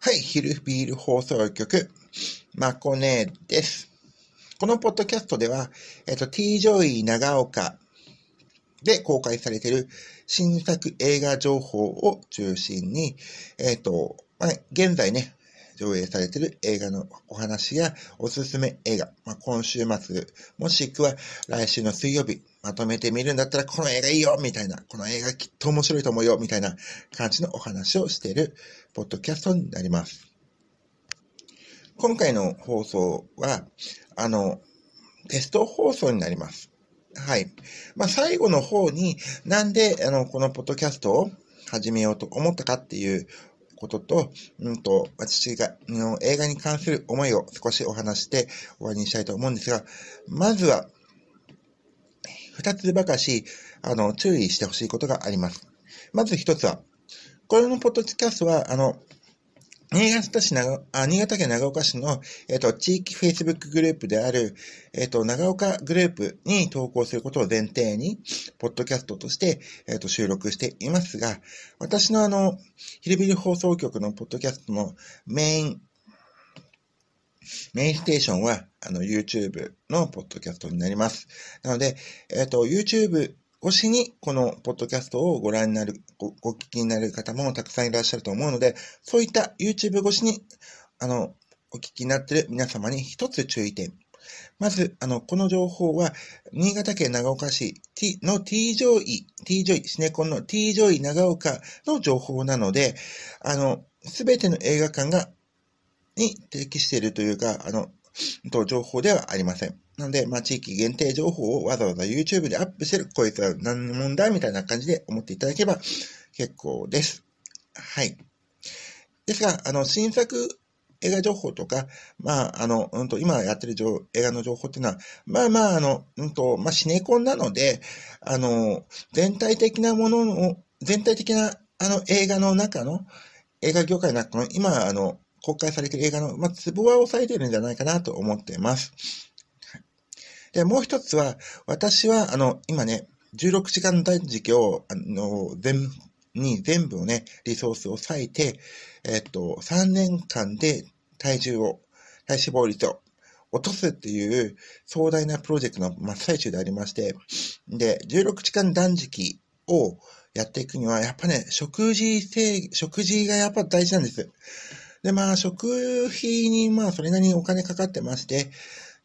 はい、ヒルビール放送局、まこねです。このポッドキャストでは、えっと、t ジョイ長岡で公開されている新作映画情報を中心に、えっと、現在ね、上映されている映画のお話やおすすめ映画、まあ、今週末、もしくは来週の水曜日、まとめてみるんだったらこの映画いいよみたいな、この映画きっと面白いと思うよみたいな感じのお話をしているポッドキャストになります。今回の放送は、あの、テスト放送になります。はい。まあ、最後の方に、なんで、あの、このポッドキャストを始めようと思ったかっていうことと、うんと、私が、の映画に関する思いを少しお話して終わりにしたいと思うんですが、まずは、二つばかし、あの、注意してほしいことがあります。まず一つは、これのポッドキャストは、あの、新潟市長、新潟県長岡市の、えっ、と、地域フェイスブックグループである、えっ、と、長岡グループに投稿することを前提に、ポッドキャストとして、えっ、と、収録していますが、私のあの、ヒルビル放送局のポッドキャストのメイン、メインステーションは、あの、YouTube のポッドキャストになります。なので、えっ、と、YouTube 越しにこのポッドキャストをご覧になる、ごご聞きになる方もたくさんいらっしゃると思うので、そういった YouTube 越しに、あの、お聞きになっている皆様に一つ注意点。まず、あの、この情報は、新潟県長岡市の T ジョイ、T ジョイ、シネコンの T ジョイ長岡の情報なので、あの、すべての映画館が、に適しているというか、あの、と情報ではありません。なので、まあ、地域限定情報をわざわざ YouTube でアップしてる、こいつは何の問題みたいな感じで思っていただければ結構です。はい。ですが、あの、新作映画情報とか、まあ、あの、うんと、今やってる映画の情報っていうのは、まあまあ、あの、うんと、まあ、シネコンなので、あの、全体的なものを、全体的な、あの、映画の中の、映画業界の中の、今、あの、公開されている映画の、まあ、ツボは抑えてるんじゃないかなと思っています。で、もう一つは、私は、あの、今ね、16時間断食を、あの、全、に全部をね、リソースを割いて、えっと、3年間で体重を、体脂肪率を落とすっていう壮大なプロジェクトの真っ最中でありまして、で、16時間断食をやっていくには、やっぱね、食事制、食事がやっぱ大事なんです。で、まあ、食費に、まあ、それなりにお金かかってまして、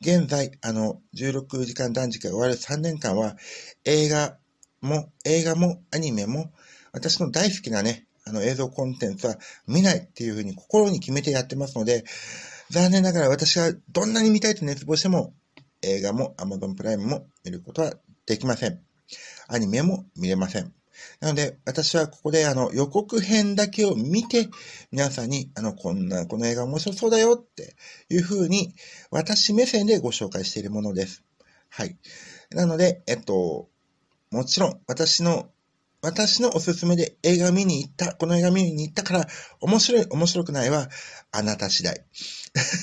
現在、あの、16時間断食が終わる3年間は、映画も、映画もアニメも、私の大好きなね、あの映像コンテンツは見ないっていうふうに心に決めてやってますので、残念ながら私はどんなに見たいと熱望しても、映画も Amazon プライムも見ることはできません。アニメも見れません。なので、私はここであの予告編だけを見て、皆さんにあのこんな、この映画面白そうだよっていうふうに、私目線でご紹介しているものです。はい。なので、えっと、もちろん私の私のおすすめで映画見に行った、この映画見に行ったから、面白い、面白くないは、あなた次第。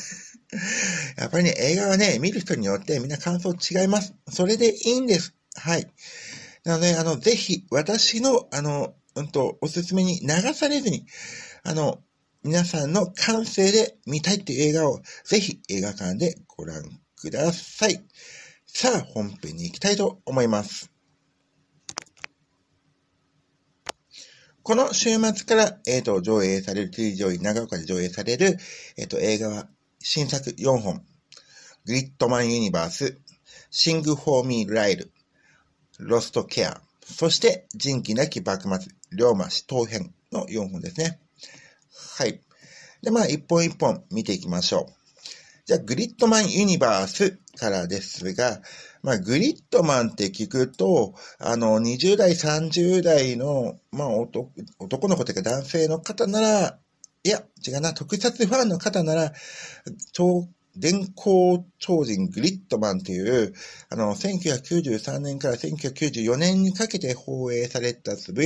やっぱりね、映画はね、見る人によってみんな感想違います。それでいいんです。はい。なので、あの、ぜひ、私の、あの、うんと、おすすめに流されずに、あの、皆さんの感性で見たいっていう映画を、ぜひ映画館でご覧ください。さあ、本編に行きたいと思います。この週末から、えっ、ー、と、上映される、TV 上映、長岡で上映される、えっ、ー、と、映画は、新作4本。グリッドマンユニバース、シング・フォー・ミー・ライル、ロストケア、そして人気なき幕末、龍馬氏闘編の4本ですね。はい。で、まあ、一本一本見ていきましょう。じゃあ、グリッドマンユニバースからですが、まあ、グリッドマンって聞くと、あの、20代、30代の、まあ男、男の子というか男性の方なら、いや、違うな、特撮ファンの方なら、電光超人グリッドマンという、あの、1993年から1994年にかけて放映されたつぶ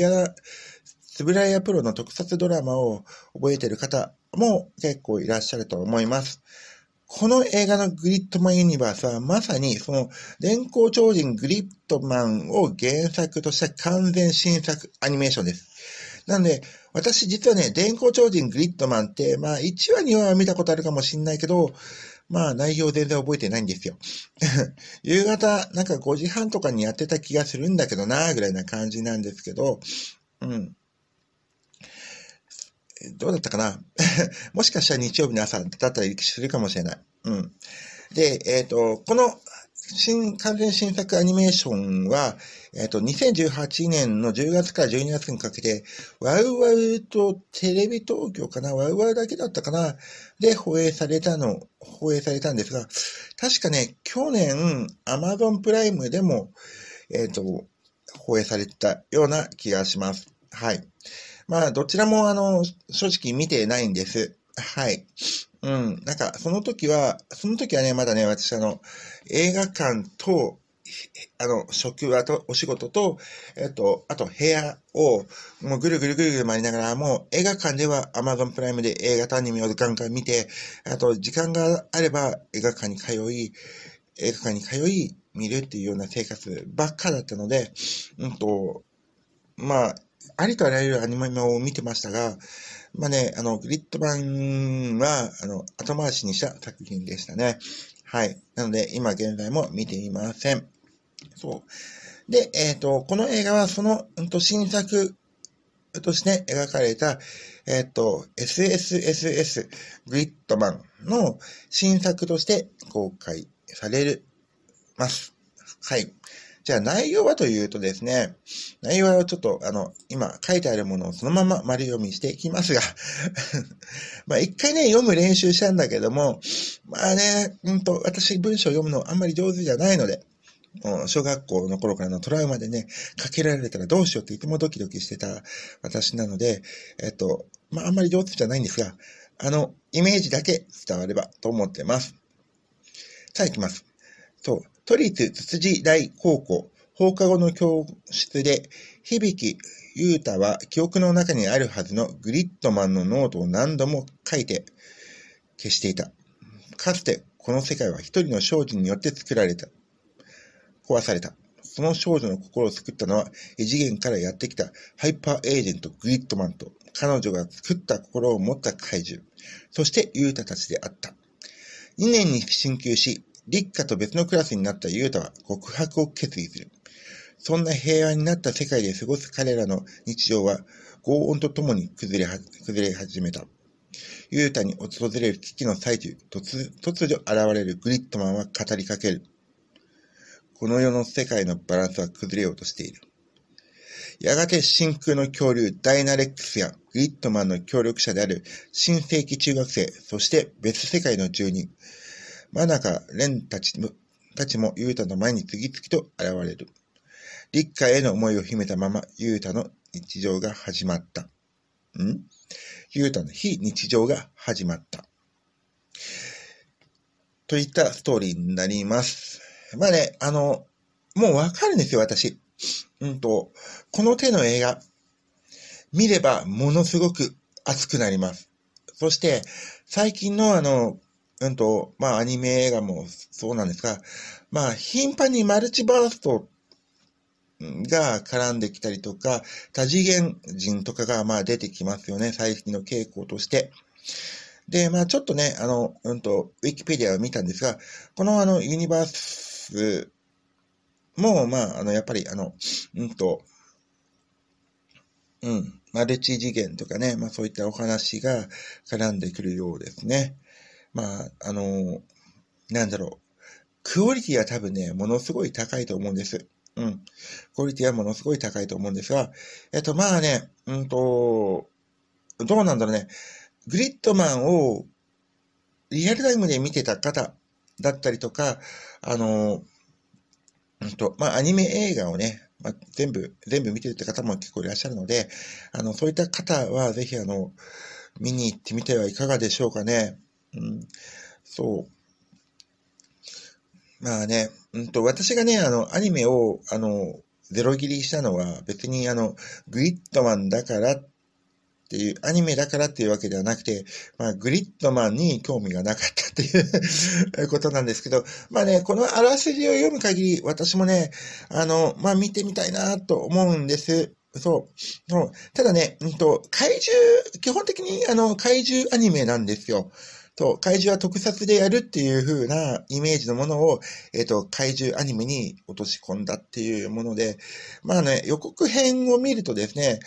らやプロの特撮ドラマを覚えている方も結構いらっしゃると思います。この映画のグリッドマンユニバースはまさにその電光超人グリッドマンを原作とした完全新作アニメーションです。なんで、私実はね、電光超人グリッドマンって、まあ1話2話は見たことあるかもしんないけど、まあ内容全然覚えてないんですよ。夕方なんか5時半とかにやってた気がするんだけどなぐらいな感じなんですけど、うん。どうだったかな もしかしたら日曜日の朝だったりするかもしれない。うん。で、えっ、ー、と、この新、完全新作アニメーションは、えっ、と、2018年の10月から12月にかけて、ワウワウとテレビ東京かな、ワウワウだけだったかな、で放映されたの、放映されたんですが、確かね、去年、アマゾンプライムでも、えっ、と、放映されたような気がします。はい。まあ、どちらも、あの、正直見てないんです。はい。うん。なんか、その時は、その時はね、まだね、私、あの、映画館と、あの、職場と、お仕事と、えっと、あと部屋を、もうぐるぐるぐるぐる回りながら、もう映画館では Amazon プライムで映画とアニメをガンガン見て、あと時間があれば映画館に通い、映画館に通い、見るっていうような生活ばっかだったので、うんと、まあ、ありとあらゆるアニメを見てましたが、まあね、あの、グリッド版は、あの、後回しにした作品でしたね。はい。なので、今現在も見ていません。そう。で、えっ、ー、と、この映画はその、うんと、新作として描かれた、えっ、ー、と、SSSS グリッドマンの新作として公開される、ます。はい。じゃあ内容はというとですね、内容はちょっと、あの、今書いてあるものをそのまま丸読みしていきますが まあ一回ね、読む練習したんだけども、まあね、うんと、私文章読むのあんまり上手じゃないので、小学校の頃からのトラウマでね、かけられたらどうしようっていつもドキドキしてた私なので、えっと、まあ、あんまり上手じゃないんですが、あの、イメージだけ伝わればと思ってます。さあ、行きます。そう。都立筒子大高校放課後の教室で、響雄太は記憶の中にあるはずのグリッドマンのノートを何度も書いて消していた。かつてこの世界は一人の少女によって作られた。壊された。その少女の心を作ったのは、異次元からやってきたハイパーエージェント・グリッドマンと、彼女が作った心を持った怪獣、そしてユータたちであった。2年に進級し、立夏と別のクラスになったユータは告白を決意する。そんな平和になった世界で過ごす彼らの日常は、轟音とともに崩れ、崩れ始めた。ユータに訪れる危機の最中、突突如現れるグリットマンは語りかける。この世の世界のバランスは崩れようとしている。やがて真空の恐竜ダイナレックスやグリットマンの協力者である新世紀中学生、そして別世界の住人、真中蓮たちも、たちも雄太の前に次々と現れる。立夏への思いを秘めたまま、雄太の日常が始まった。ん雄太の非日常が始まった。といったストーリーになります。まあね、あの、もうわかるんですよ、私。うんと、この手の映画、見ればものすごく熱くなります。そして、最近のあの、うんと、まあアニメ映画もそうなんですが、まあ頻繁にマルチバーストが絡んできたりとか、多次元人とかがまあ出てきますよね、最近の傾向として。で、まあちょっとね、あの、うんと、ウィキペディアを見たんですが、このあの、ユニバースも、まあ、あの、やっぱり、あの、うんと、うん、マルチ次元とかね、まあそういったお話が絡んでくるようですね。まあ、あのなんだろう。クオリティは多分ね、ものすごい高いと思うんです。うん。クオリティはものすごい高いと思うんですが、えっと、まあね、うんと、どうなんだろうね。グリッドマンをリアルタイムで見てた方だったりとか、あの、うんと、まあ、アニメ映画をね、まあ、全部、全部見てるって方も結構いらっしゃるので、あの、そういった方はぜひあの、見に行ってみてはいかがでしょうかね。うん、そう。まあね、うんと、私がね、あの、アニメを、あの、ゼロ切りしたのは、別にあの、グリッドマンだからっていう、アニメだからっていうわけではなくて、まあ、グリッドマンに興味がなかったっていう ことなんですけど、まあね、このあらすじを読む限り、私もね、あの、まあ見てみたいなと思うんです。そう。そうただね、うんと、怪獣、基本的にあの、怪獣アニメなんですよ。そう、怪獣は特撮でやるっていう風なイメージのものを、えっ、ー、と、怪獣アニメに落とし込んだっていうもので、まあね、予告編を見るとですね、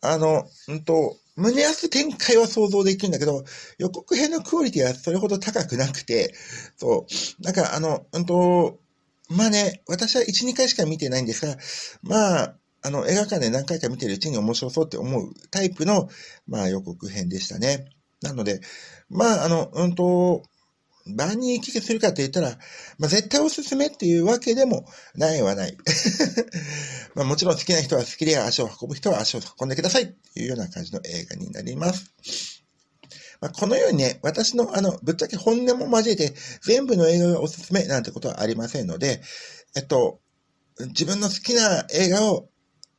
あの、うんと、胸安展開は想像できるんだけど、予告編のクオリティはそれほど高くなくて、そう、なんかあの、うんと、まあね、私は1、2回しか見てないんですが、まあ、あの、映画館で何回か見てるうちに面白そうって思うタイプの、まあ予告編でしたね。なので、まあ、あの、うんと、万人行き来するかと言ったら、まあ、絶対おすすめっていうわけでもないはない。まあ、もちろん好きな人は好きで足を運ぶ人は足を運んでくださいっていうような感じの映画になります。まあ、このようにね、私のあの、ぶっちゃけ本音も交えて全部の映画がおすすめなんてことはありませんので、えっと、自分の好きな映画を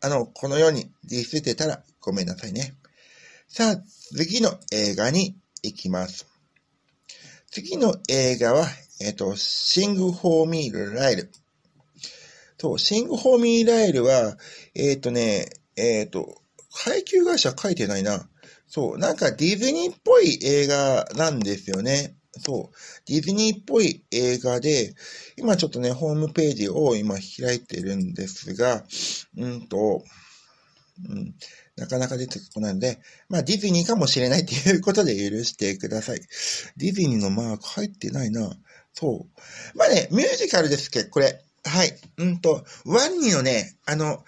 あの、このようにディスてたらごめんなさいね。さあ、次の映画に行きます。次の映画は、えっ、ー、と、シング・ホー・ミー m ライル。そう、シング・ n g ー・ o r ライルは、えっ、ー、とね、えっ、ー、と、配給会社書いてないな。そう、なんかディズニーっぽい映画なんですよね。そう、ディズニーっぽい映画で、今ちょっとね、ホームページを今開いてるんですが、うんと、うん、なかなか出てこないので、まあディズニーかもしれないということで許してください。ディズニーのマーク入ってないな。そう。まあね、ミュージカルですっけこれ。はい。うんと、ワンニのね、あの、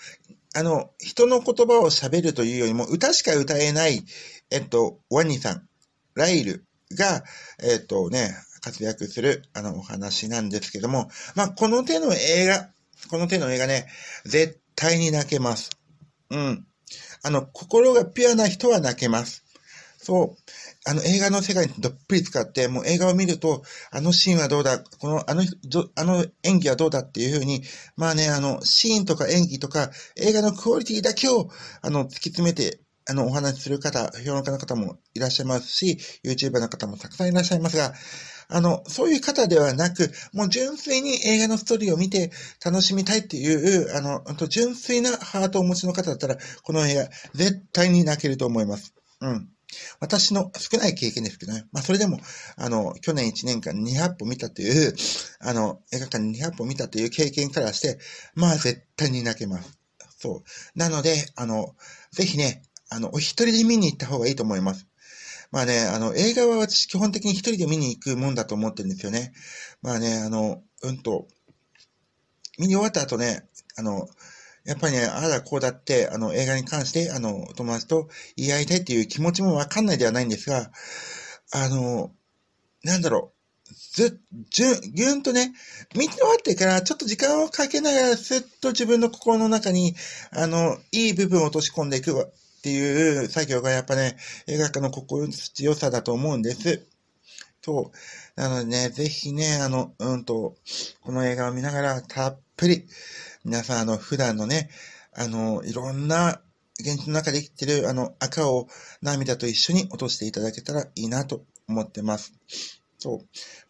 あの、人の言葉を喋るというよりも、歌しか歌えない、えっと、ワニさん、ライルが、えっとね、活躍する、あの、お話なんですけども、まあ、この手の映画、この手の映画ね、絶対に泣けます。うん。あの、心がピュアな人は泣けます。そう。あの、映画の世界にどっぷり使って、もう映画を見ると、あのシーンはどうだ、この、あの、あの演技はどうだっていうふうに、まあね、あの、シーンとか演技とか、映画のクオリティだけを、あの、突き詰めてあの、お話しする方、評論家の方もいらっしゃいますし、YouTuber の方もたくさんいらっしゃいますが、あの、そういう方ではなく、もう純粋に映画のストーリーを見て楽しみたいっていう、あの、純粋なハートをお持ちの方だったら、この映画、絶対に泣けると思います。うん。私の少ない経験ですけどね。まあ、それでも、あの、去年1年間200本見たという、あの、映画館200本見たという経験からして、まあ、絶対に泣けます。そう。なので、あの、ぜひね、あの、お一人で見に行った方がいいと思います。まあね、あの、映画は私基本的に一人で見に行くもんだと思ってるんですよね。まあね、あの、うんと、見に終わった後ね、あの、やっぱりね、あらこうだって、あの、映画に関して、あの、友達と言い合いたいっていう気持ちもわかんないではないんですが、あの、なんだろう、ず、じゅ、ぎゅんとね、見終わってから、ちょっと時間をかけながら、すっと自分の心の中に、あの、いい部分を落とし込んでいくっていう作業がやっぱね、映画家の心強さだと思うんです。そう。なのでね、ぜひね、あの、うんと、この映画を見ながらたっぷり、皆さん、あの、普段のね、あの、いろんな、現実の中で生きてる、あの、赤を涙と一緒に落としていただけたらいいなと思ってます。そう。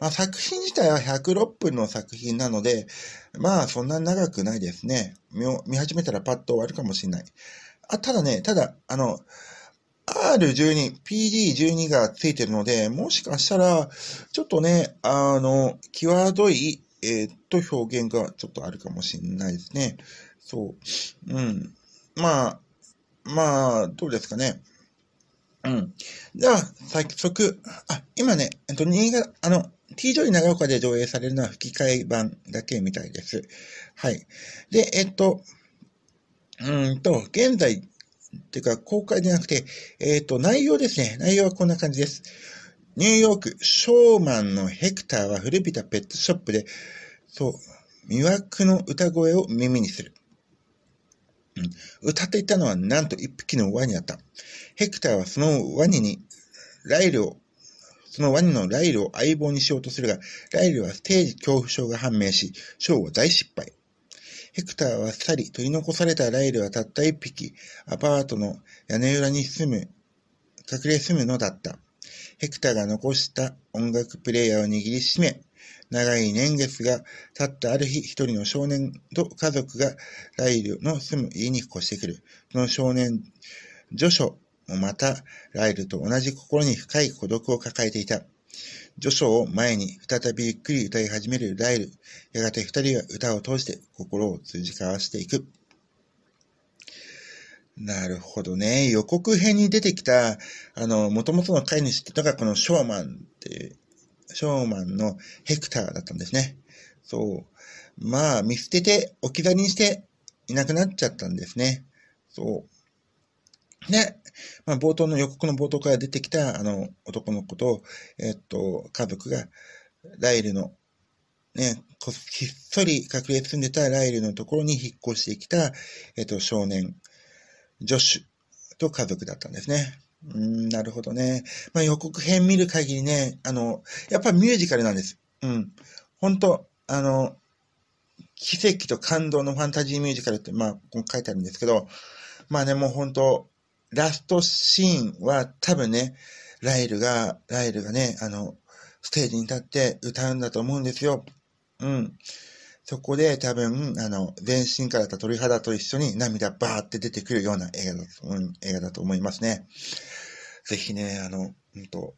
まあ、作品自体は106分の作品なので、まあ、そんな長くないですね。見始めたらパッと終わるかもしれない。あ、ただね、ただ、あの、R12、PD12 がついてるので、もしかしたら、ちょっとね、あの、際どい、えー、っと、表現がちょっとあるかもしれないですね。そう。うん。まあ、まあ、どうですかね。うん。じゃあ、早速、あ、今ね、えっと、新潟、あの、T j 長岡で上映されるのは吹き替え版だけみたいです。はい。で、えっと、うんと、現在、っていうか公開じゃなくて、えっ、ー、と、内容ですね。内容はこんな感じです。ニューヨーク、ショーマンのヘクターは古びたペットショップで、そう、魅惑の歌声を耳にする。うん、歌っていたのはなんと一匹のワニだった。ヘクターはそのワニに、ライルを、そのワニのライルを相棒にしようとするが、ライルはステージ恐怖症が判明し、ショーは大失敗。ヘクターは去さり取り残されたライルはたった一匹、アパートの屋根裏に住む、隠れ住むのだった。ヘクターが残した音楽プレイヤーを握りしめ、長い年月が経ったある日、一人の少年と家族がライルの住む家に越してくる。その少年、ジョショもまた、ライルと同じ心に深い孤独を抱えていた。序章を前に再びゆっくり歌い始めるライル。やがて二人は歌を通して心を通じ交わしていく。なるほどね。予告編に出てきた、あの、元々の飼い主ってのがこのショーマンっていう、ショーマンのヘクターだったんですね。そう。まあ、見捨てて置き去りにしていなくなっちゃったんですね。そう。ね、まあ、冒頭の予告の冒頭から出てきた、あの、男の子と、えっと、家族が、ライルの、ね、こひっそり隠れ住んでたライルのところに引っ越してきた、えっと、少年、ジョッシュと家族だったんですね。うん、なるほどね。まあ、予告編見る限りね、あの、やっぱミュージカルなんです。うん。本当あの、奇跡と感動のファンタジーミュージカルって、まあ、こ書いてあるんですけど、まあね、もう本当ラストシーンは多分ね、ライルが、ライルがね、あの、ステージに立って歌うんだと思うんですよ。うん。そこで多分、あの、全身からた鳥肌と一緒に涙バーって出てくるような映画だと、うん、映画だと思いますね。ぜひね、あの、うんと、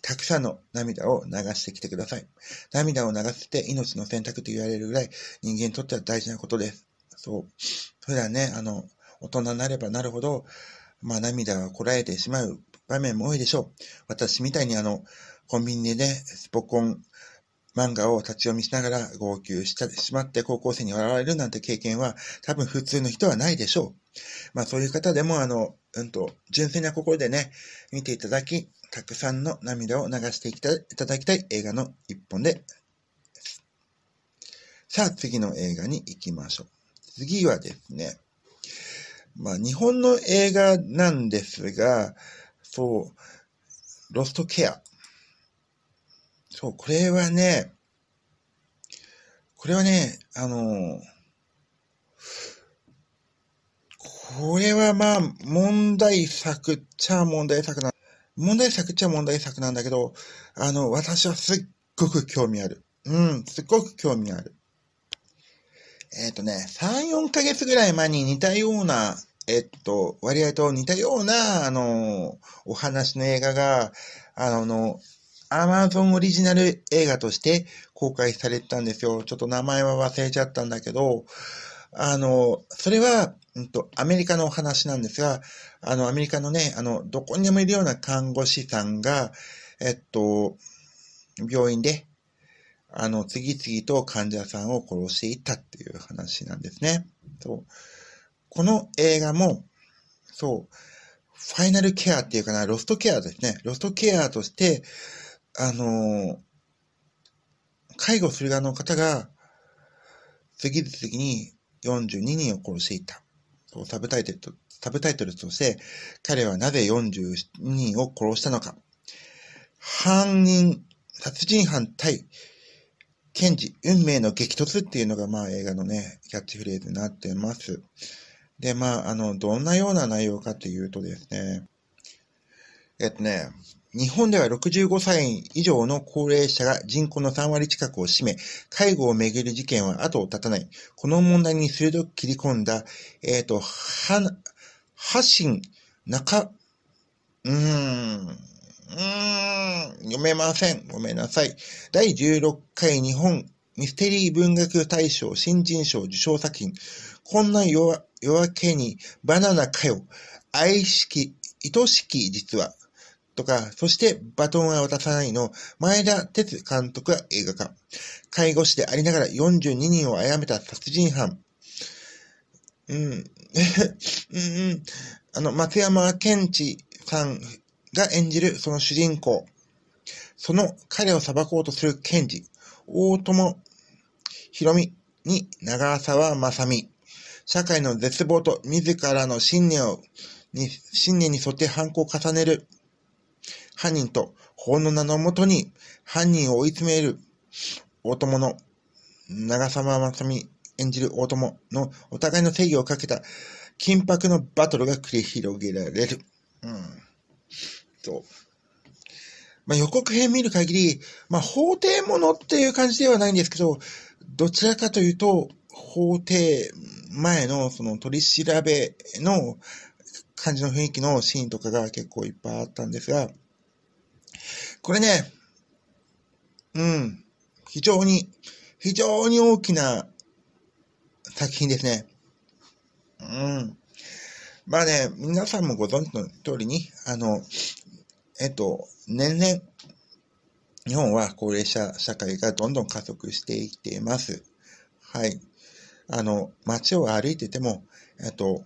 たくさんの涙を流してきてください。涙を流して命の選択と言われるぐらい人間にとっては大事なことです。そう。普段ね、あの、大人になればなるほど、まあ涙がこらえてしまう場面も多いでしょう。私みたいにあの、コンビニでね、スポコン漫画を立ち読みしながら号泣してしまって高校生に笑われるなんて経験は多分普通の人はないでしょう。まあそういう方でもあの、うんと、純粋な心でね、見ていただき、たくさんの涙を流していただきたい映画の一本でさあ次の映画に行きましょう。次はですね、まあ、日本の映画なんですが、そう、ロストケア。そう、これはね、これはね、あの、これはまあ、問題作っちゃ問題作な、問題作っちゃ問題作なんだけど、あの、私はすっごく興味ある。うん、すっごく興味ある。えっ、ー、とね、3、4ヶ月ぐらい前に似たような、えっと、割合と似たような、あの、お話の映画が、あの、アマゾンオリジナル映画として公開されてたんですよ。ちょっと名前は忘れちゃったんだけど、あの、それは、うんと、アメリカのお話なんですが、あの、アメリカのね、あの、どこにでもいるような看護師さんが、えっと、病院で、あの、次々と患者さんを殺していったっていう話なんですね。そう。この映画も、そう、ファイナルケアっていうかな、ロストケアですね。ロストケアとして、あの介護する側の方が、次々に42人を殺していった。そうサブタイトルと、サブタイトルとして、彼はなぜ42人を殺したのか。犯人、殺人犯対ケンジ、運命の激突っていうのが、まあ、映画のね、キャッチフレーズになってます。で、まあ、あの、どんなような内容かというとですね、えっとね、日本では65歳以上の高齢者が人口の3割近くを占め、介護をめぐる事件は後を絶たない。この問題に鋭く切り込んだ、えっ、ー、と、は、はしん、なか、うーん、うーん、読めません。ごめんなさい。第16回日本ミステリー文学大賞新人賞受賞作品。こんな夜明けにバナナかよ。愛しき、愛しき実は。とか、そしてバトンは渡さないの前田哲監督は映画化。介護士でありながら42人を殺めた殺人犯。うん。うん、うん。あの、松山健治さんが演じるその主人公、その彼を裁こうとする検事、大友博美に長澤まさみ、社会の絶望と自らの信念をに信念に沿って犯行を重ねる犯人と法の名のもとに犯人を追い詰める大友の長澤まさみ演じる大友のお互いの正義をかけた緊迫のバトルが繰り広げられる。うんと。まあ、予告編見る限り、まあ、法廷ものっていう感じではないんですけど、どちらかというと、法廷前のその取り調べの感じの雰囲気のシーンとかが結構いっぱいあったんですが、これね、うん、非常に、非常に大きな作品ですね。うん。まあね、皆さんもご存知の通りに、あの、えっと、年々、日本は高齢者社会がどんどん加速していっています。はい。あの、街を歩いてても、えっと、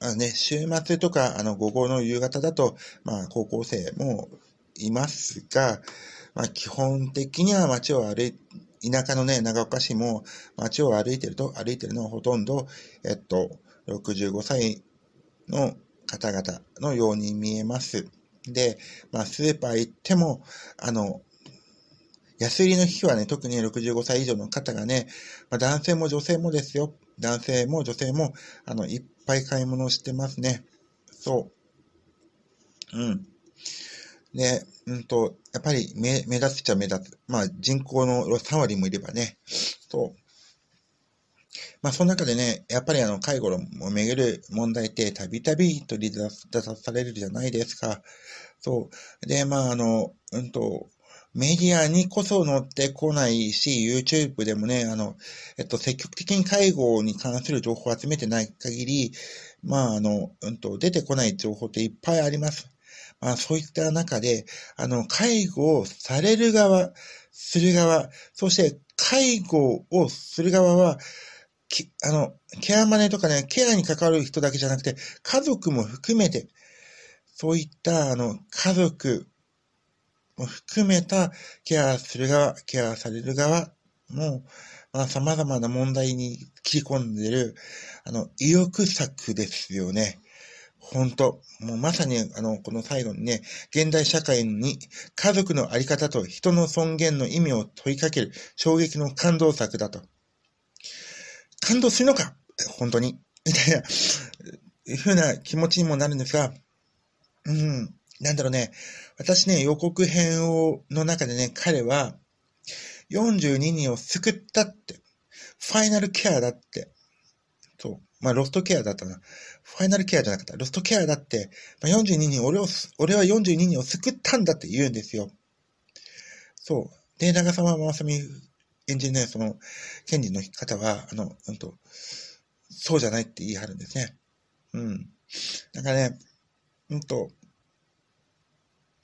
あね、週末とか、あの、午後の夕方だと、まあ、高校生もいますが、まあ、基本的には街を歩い、田舎のね、長岡市も街を歩いてると、歩いてるのはほとんど、えっと、65歳の方々のように見えます。で、まあ、スーパー行っても、あの、安売りの日はね、特に65歳以上の方がね、まあ、男性も女性もですよ。男性も女性も、あの、いっぱい買い物をしてますね。そう。うん。で、うんと、やっぱり目、目立つっちゃ目立つ。まあ、人口の3割もいればね。そう。まあ、その中でね、やっぱりあの、介護をめぐる問題ってたびたび取り出されるじゃないですか。そう。で、まあ、あの、うんと、メディアにこそ乗ってこないし、YouTube でもね、あの、えっと、積極的に介護に関する情報を集めてない限り、まあ、あの、うんと、出てこない情報っていっぱいあります。まあ、そういった中で、あの、介護をされる側、する側、そして介護をする側は、き、あの、ケアマネとかね、ケアに関わる人だけじゃなくて、家族も含めて、そういった、あの、家族も含めたケアする側、ケアされる側も、まあ、様々な問題に切り込んでる、あの、意欲作ですよね。本当もうまさに、あの、この最後にね、現代社会に家族のあり方と人の尊厳の意味を問いかける衝撃の感動作だと感動するのか本当にみたいな、ふうな気持ちにもなるんですが、うん、なんだろうね。私ね、予告編を、の中でね、彼は、42人を救ったって、ファイナルケアだって、そう、まあ、ロストケアだったな。ファイナルケアじゃなかった。ロストケアだって、まあ、42人、俺を、俺は42人を救ったんだって言うんですよ。そう。で、長澤まさみエンジその、権利の方は、あの、うんと、そうじゃないって言い張るんですね。うん。なんかね、うんと、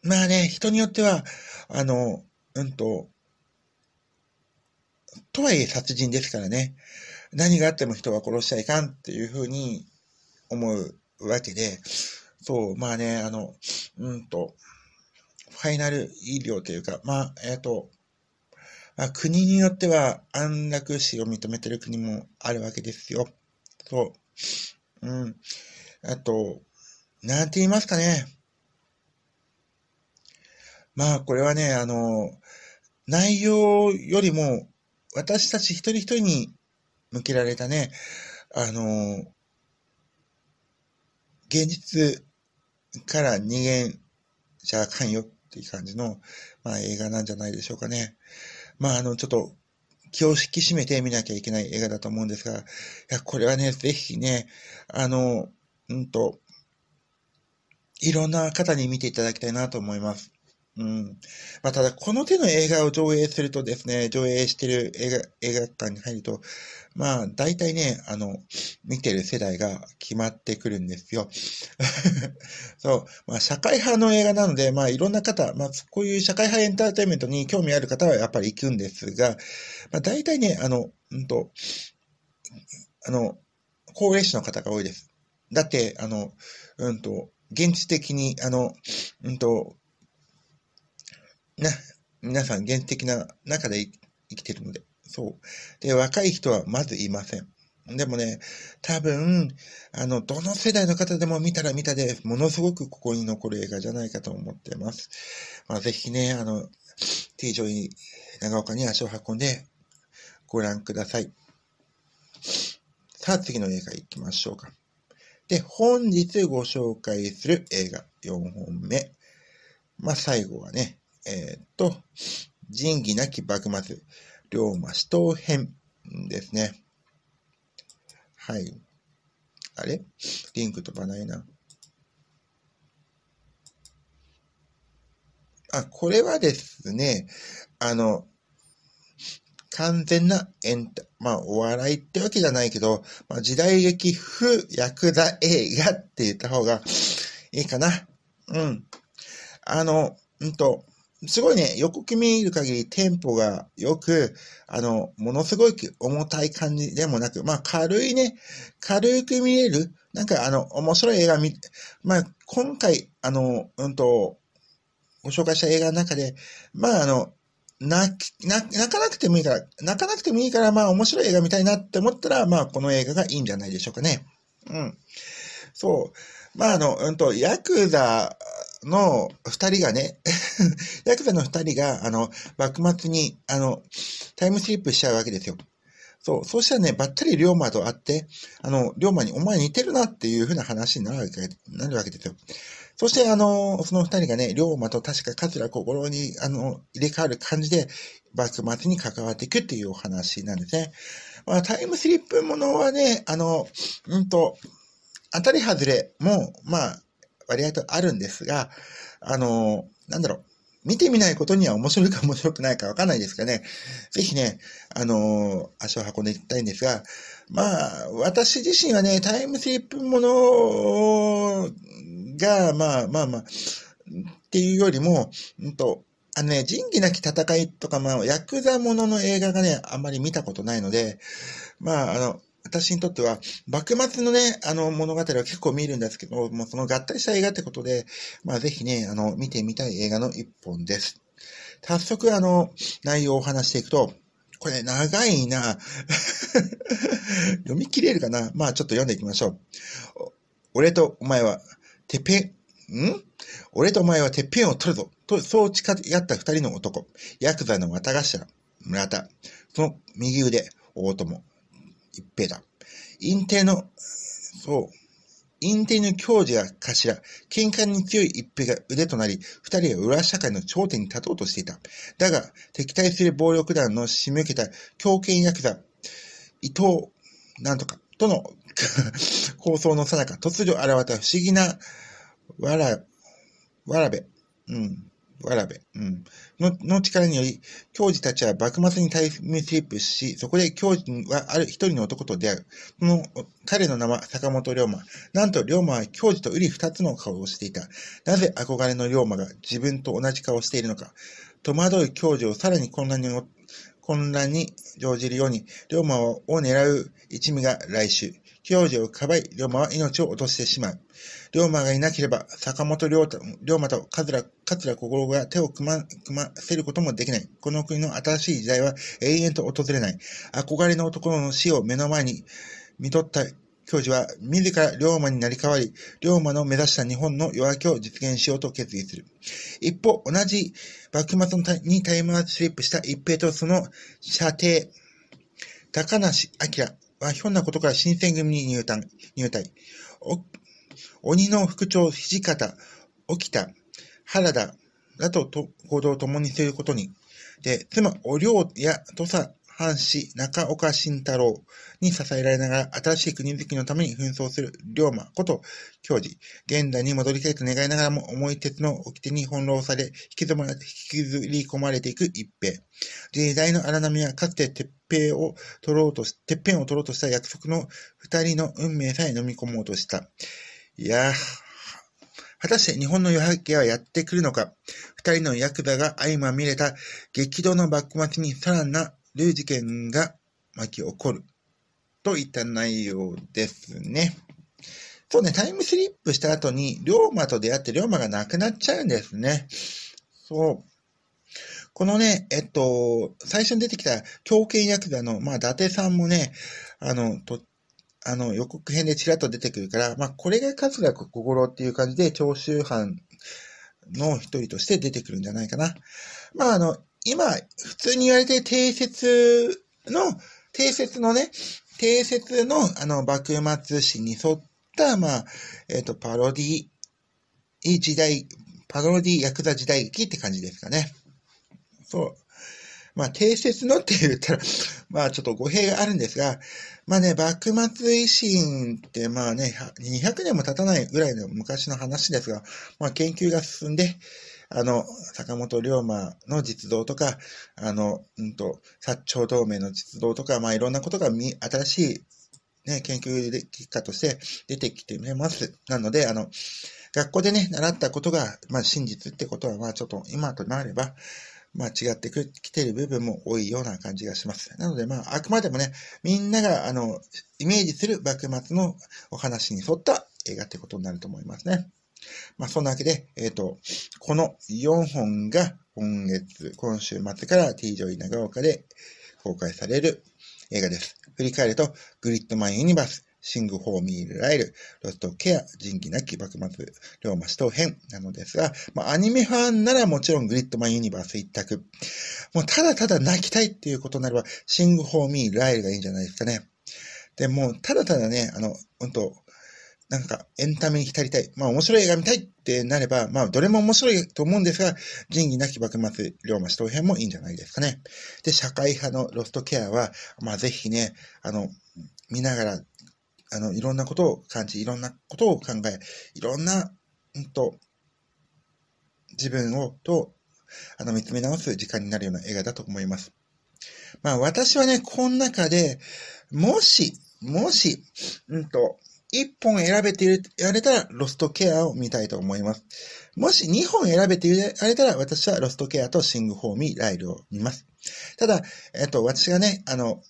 まあね、人によっては、あの、うんと、とはいえ殺人ですからね、何があっても人は殺しちゃいかんっていうふうに思うわけで、そう、まあね、あの、うんと、ファイナル医療というか、まあ、えっ、ー、と、あ国によっては安楽死を認めてる国もあるわけですよ。そう。うん。あと、なんて言いますかね。まあ、これはね、あの、内容よりも、私たち一人一人に向けられたね、あの、現実からゃあか関与っていう感じの、まあ、映画なんじゃないでしょうかね。まあ、あの、ちょっと、気を引き締めて見なきゃいけない映画だと思うんですが、いや、これはね、ぜひね、あの、うんと、いろんな方に見ていただきたいなと思います。うん。まあ、ただ、この手の映画を上映するとですね、上映してる映画、映画館に入ると、まあ、大体ね、あの、見てる世代が決まってくるんですよ。そう。まあ、社会派の映画なので、まあ、いろんな方、まあ、こういう社会派エンターテインメントに興味ある方はやっぱり行くんですが、まあ、大体ね、あの、うんと、あの、高齢者の方が多いです。だって、あの、うんと、現実的に、あの、うんと、な、皆さん原実的な中で生きてるので。そう。で、若い人はまずいません。でもね、多分、あの、どの世代の方でも見たら見たで、ものすごくここに残る映画じゃないかと思ってます。まあ、ぜひね、あの、T 上に、長岡に足を運んで、ご覧ください。さあ、次の映画行きましょうか。で、本日ご紹介する映画4本目。まあ、最後はね、えー、っと、仁義なき幕末、龍馬死闘編ですね。はい。あれリンク飛ばないな。あ、これはですね、あの、完全なエンタ、まあ、お笑いってわけじゃないけど、まあ、時代劇風ヤクザ映画って言った方がいいかな。うん。あの、うんと、すごいね、横く見る限りテンポが良く、あの、ものすごい重たい感じでもなく、まあ軽いね、軽く見える、なんかあの、面白い映画見、まあ今回、あの、うんと、ご紹介した映画の中で、まああの、泣き、泣かなくてもいいから、泣かなくてもいいから、まあ面白い映画見たいなって思ったら、まあこの映画がいいんじゃないでしょうかね。うん。そう。まああの、うんと、ヤクザの二人がね、ヤクザの二人が、あの、幕末に、あの、タイムスリップしちゃうわけですよ。そう、そうしたらね、ばったり龍馬と会って、あの、龍馬にお前似てるなっていう風な話になるわけなるわけですよ。そして、あの、その二人がね、龍馬と確か桂心に、あの、入れ替わる感じで、幕末に関わっていくっていうお話なんですね。まあ、タイムスリップものはね、あの、うんと、当たり外れも、まあ、割合とあるんですが、あの、なんだろう、見てみないことには面白いか面白くないかわかんないですかね、ぜひね、あの足を運んでいきたいんですが、まあ、私自身はね、タイムスリップものが、まあまあまあ、っていうよりも、うんと、あのね、仁義なき戦いとか、まあ、ヤクザものの映画がね、あんまり見たことないので、まあ、あの、私にとっては、幕末のね、あの物語は結構見るんですけど、もうその合体した映画ってことで、まあぜひね、あの、見てみたい映画の一本です。早速、あの、内容を話していくと、これ長いな 読み切れるかなまあちょっと読んでいきましょう。俺とお前は、てっぺ、ん俺とお前はてっぺんを取るぞ。と、そう誓い合った二人の男。ヤクザの綿頭、村田。その右腕、大友。平だ。다인の、そう、陰天の教授や頭、喧嘩に強い一平が腕となり、二人は裏社会の頂点に立とうとしていた。だが、敵対する暴力団の締め受けた狂犬役座、伊藤、なんとか、との構想 のさなか、突如現れた不思議な、わら、わらべ、うん、わらべ、うん、のの力により、教授たちは幕末にタイムスリップし、そこで教授はある一人の男と出会う。その、彼の名は坂本龍馬。なんと龍馬は教授と瓜二つの顔をしていた。なぜ憧れの龍馬が自分と同じ顔をしているのか。戸惑う教授をさらに混乱に、混乱に乗じるように、龍馬を狙う一味が来襲。表情をかばい、龍馬は命を落としてしまう。龍馬がいなければ、坂本龍馬とラ、桂ズラ心が手を組ま組ませることもできない。この国の新しい時代は永遠と訪れない。憧れの男の死を目の前に見取った教授は自ら龍馬になり代わり、龍馬の目指した日本の夜明けを実現しようと決意する。一方、同じ幕末にタイムアスリップした一平とその射程、高梨明はひょんなことから新選組に入隊。入隊鬼の副長、土方、沖田、原田らと行動を共にすることに。で、妻、おう、や土佐藩士、中岡慎太郎に支えられながら、新しい国づきのために紛争する龍馬こと、教授。現代に戻りたいと願いながらも、重い鉄の掟に翻弄され、引きずり込まれていく一平。時代の荒波は、かつて鉄平を取ろうとし、てっぺんを取ろうとした約束の二人の運命さえ飲み込もうとした。いや果たして日本の夜明けはやってくるのか二人のヤクザが相まみれた激動の幕末にさらなる事件が巻き起こるといった内容ですね。そうね、タイムスリップした後に、龍馬と出会って龍馬が亡くなっちゃうんですね。そう。このね、えっと、最初に出てきた狂犬ヤクザの、まあ、伊達さんもね、あの、と、あの、予告編でちらっと出てくるから、まあ、これが春日心っていう感じで、長州藩の一人として出てくるんじゃないかな。まあ、あの、今、普通に言われて定説の、定説のね、定説の、あの、幕末史に沿った、まあ、えっ、ー、と、パロディ時代、パロディヤクザ時代劇って感じですかね。そう。まあ、定説のって言ったら まあ、ちょっと語弊があるんですが、まあね、幕末維新って、まあね、200年も経たないぐらいの昔の話ですが、まあ、研究が進んで、あの、坂本龍馬の実動とか、あの、うんと、薩長同盟の実動とか、まあ、いろんなことが新しい、ね、研究結果として出てきてます。なので、あの、学校でね、習ったことが、まあ、真実ってことは、まあ、ちょっと今となれば、まあ、違ってきてる部分も多いような感じがします。なので、まあ、あくまでもね、みんなが、あの、イメージする幕末のお話に沿った映画ってことになると思いますね。まあ、そんなわけで、えっ、ー、と、この4本が今月、今週末から T 上位長岡で公開される映画です。振り返ると、グリッドマンユニバース、シング・フォー・ミール・ライル、ロスト・ケア、仁義なき幕末、龍馬死闘編なのですが、まあ、アニメファンならもちろんグリッドマン・ユニバース一択。もうただただ泣きたいっていうことになれば、シング・フォー・ミール・ライルがいいんじゃないですかね。で、もうただただね、あの、うんと、なんか、エンタメに浸りたい。まあ、面白い映画見たいってなれば、まあ、どれも面白いと思うんですが、仁義なき幕末、龍馬死闘編もいいんじゃないですかね。で、社会派のロストケアは、まあ、ぜひね、あの、見ながら、あの、いろんなことを感じ、いろんなことを考え、いろんな、うんと、自分を、と、あの、見つめ直す時間になるような映画だと思います。まあ、私はね、この中で、もし、もし、うんと、1本選べていれたらロストケアを見たいと思います。もし2本選べていられたら私はロストケアとシングホーミーライルを見ます。ただ、えっと、私がね、あの、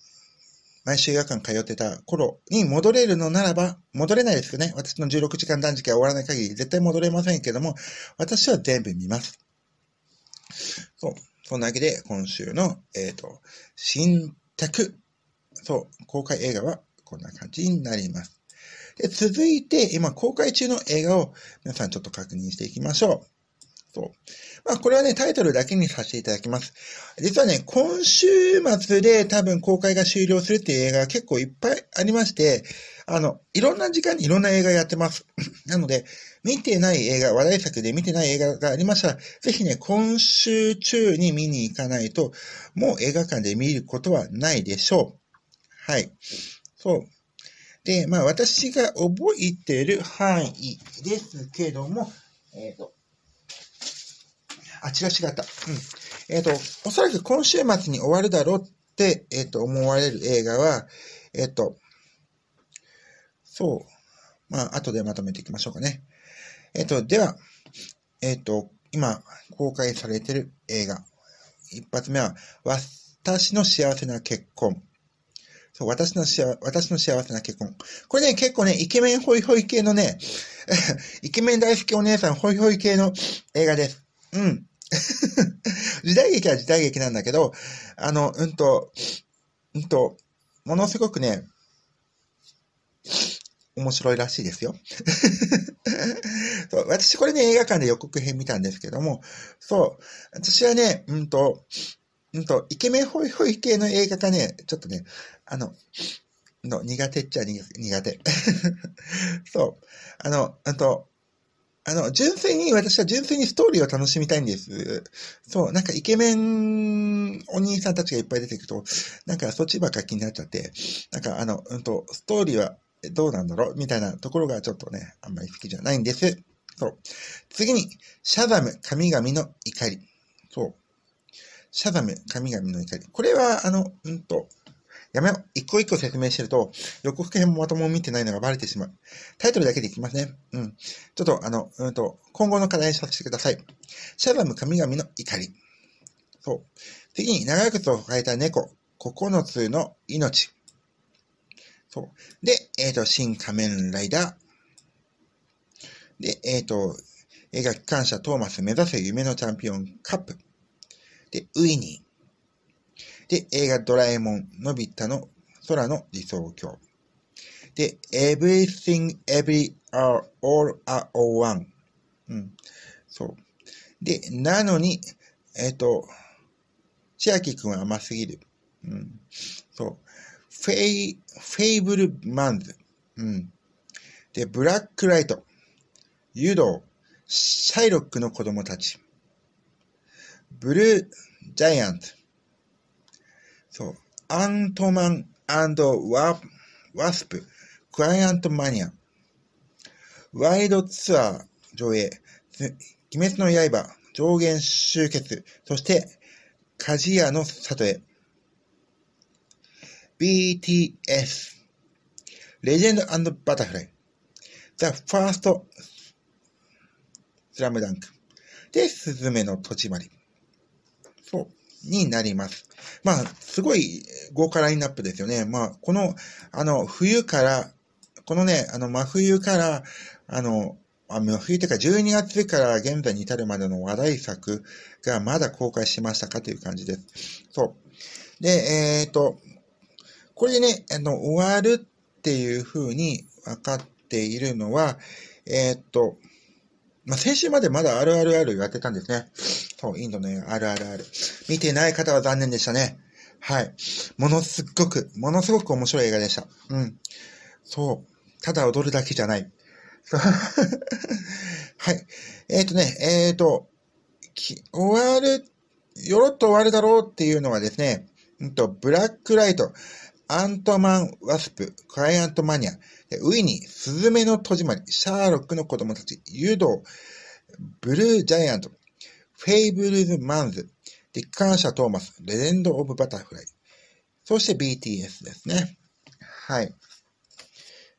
毎週映画館通ってた頃に戻れるのならば、戻れないですよね。私の16時間断食は終わらない限り絶対戻れませんけども、私は全部見ます。そう。そんなわけで、今週の、えっ、ー、と、新宅、そう、公開映画はこんな感じになります。で、続いて、今公開中の映画を皆さんちょっと確認していきましょう。そう。まあ、これはね、タイトルだけにさせていただきます。実はね、今週末で多分公開が終了するっていう映画が結構いっぱいありまして、あの、いろんな時間にいろんな映画やってます。なので、見てない映画、話題作で見てない映画がありましたら、ぜひね、今週中に見に行かないと、もう映画館で見ることはないでしょう。はい。そう。で、まあ、私が覚えてる範囲ですけども、えっ、ー、と、あ、チラシ型。うん。えっ、ー、と、おそらく今週末に終わるだろうって、えっ、ー、と、思われる映画は、えっ、と、そう。まあ、後でまとめていきましょうかね。えっ、と、では、えっ、と、今、公開されてる映画。一発目は、私の幸せな結婚。そう、私の幸、私の幸せな結婚。これね、結構ね、イケメンホイホイ系のね、イケメン大好きお姉さんホイホイ系の映画です。うん。時代劇は時代劇なんだけど、あの、うんと、うんと、ものすごくね、面白いらしいですよ。そう私これね、映画館で予告編見たんですけども、そう、私はね、うんと、うんと、イケメンホイホイ系の映画がね、ちょっとね、あの、の苦手っちゃ苦手。そう。あの、あと、あの、純粋に、私は純粋にストーリーを楽しみたいんです。そう、なんかイケメンお兄さんたちがいっぱい出てくると、なんかそっちばっか気になっちゃって、なんかあの、うんと、ストーリーはどうなんだろうみたいなところがちょっとね、あんまり好きじゃないんです。そう。次に、シャザム、神々の怒り。そう。シャダム、神々の怒り。これは、あの、うんと、やめよう。一個一個説明してると、予告編もまとも見てないのがバレてしまう。タイトルだけでいきますね。うん。ちょっと、あの、うんと、今後の課題にさせてください。シャダム、神々の怒り。そう。次に、長靴を抱えた猫、9つの命。そう。で、えっ、ー、と、新仮面ライダー。で、えっ、ー、と、映画機関車トーマス目指せ夢のチャンピオンカップ。で、ウイニー。で、映画ドラえもん、のび太の空の理想郷。で、everything, every, a r all, a o, one. うん。そう。で、なのに、えっ、ー、と、千秋くんは甘すぎる。うん。そう。フェイ、フェイブルマンズ。うん。で、ブラックライト。誘導。シャイロックの子供たち。ブルージャイアント。そう。アントマンワワスプ、クライアントマニア。ワイドツアー上映。鬼滅の刃、上限集結。そして、鍛冶屋の里へ。BTS。レジェンドバタフライ。The First スラムダンク。で、スズメの戸締まり。になります。まあ、すごい豪華ラインナップですよね。まあ、この、あの、冬から、このね、あの、真冬から、あの、あ真冬というか12月から現在に至るまでの話題作がまだ公開しましたかという感じです。そう。で、えっ、ー、と、これでね、あの、終わるっていうふうに分かっているのは、えっ、ー、と、まあ、先週までまだあるあるある言われてたんですね。そう、インドね、あるあるある。見てない方は残念でしたね。はい。ものすっごく、ものすごく面白い映画でした。うん。そう。ただ踊るだけじゃない。はい。えっ、ー、とね、えっ、ー、と、終わる、よろっと終わるだろうっていうのはですね、うんと、ブラックライト、アントマン・ワスプ、クライアント・マニア、ウィニー、スズメの戸締まり、シャーロックの子供たち、誘導、ブルー・ジャイアント、フェイブルズ・マンズ、ディッカーシャ・トーマス、レジェンド・オブ・バタフライ、そして BTS ですね。はい。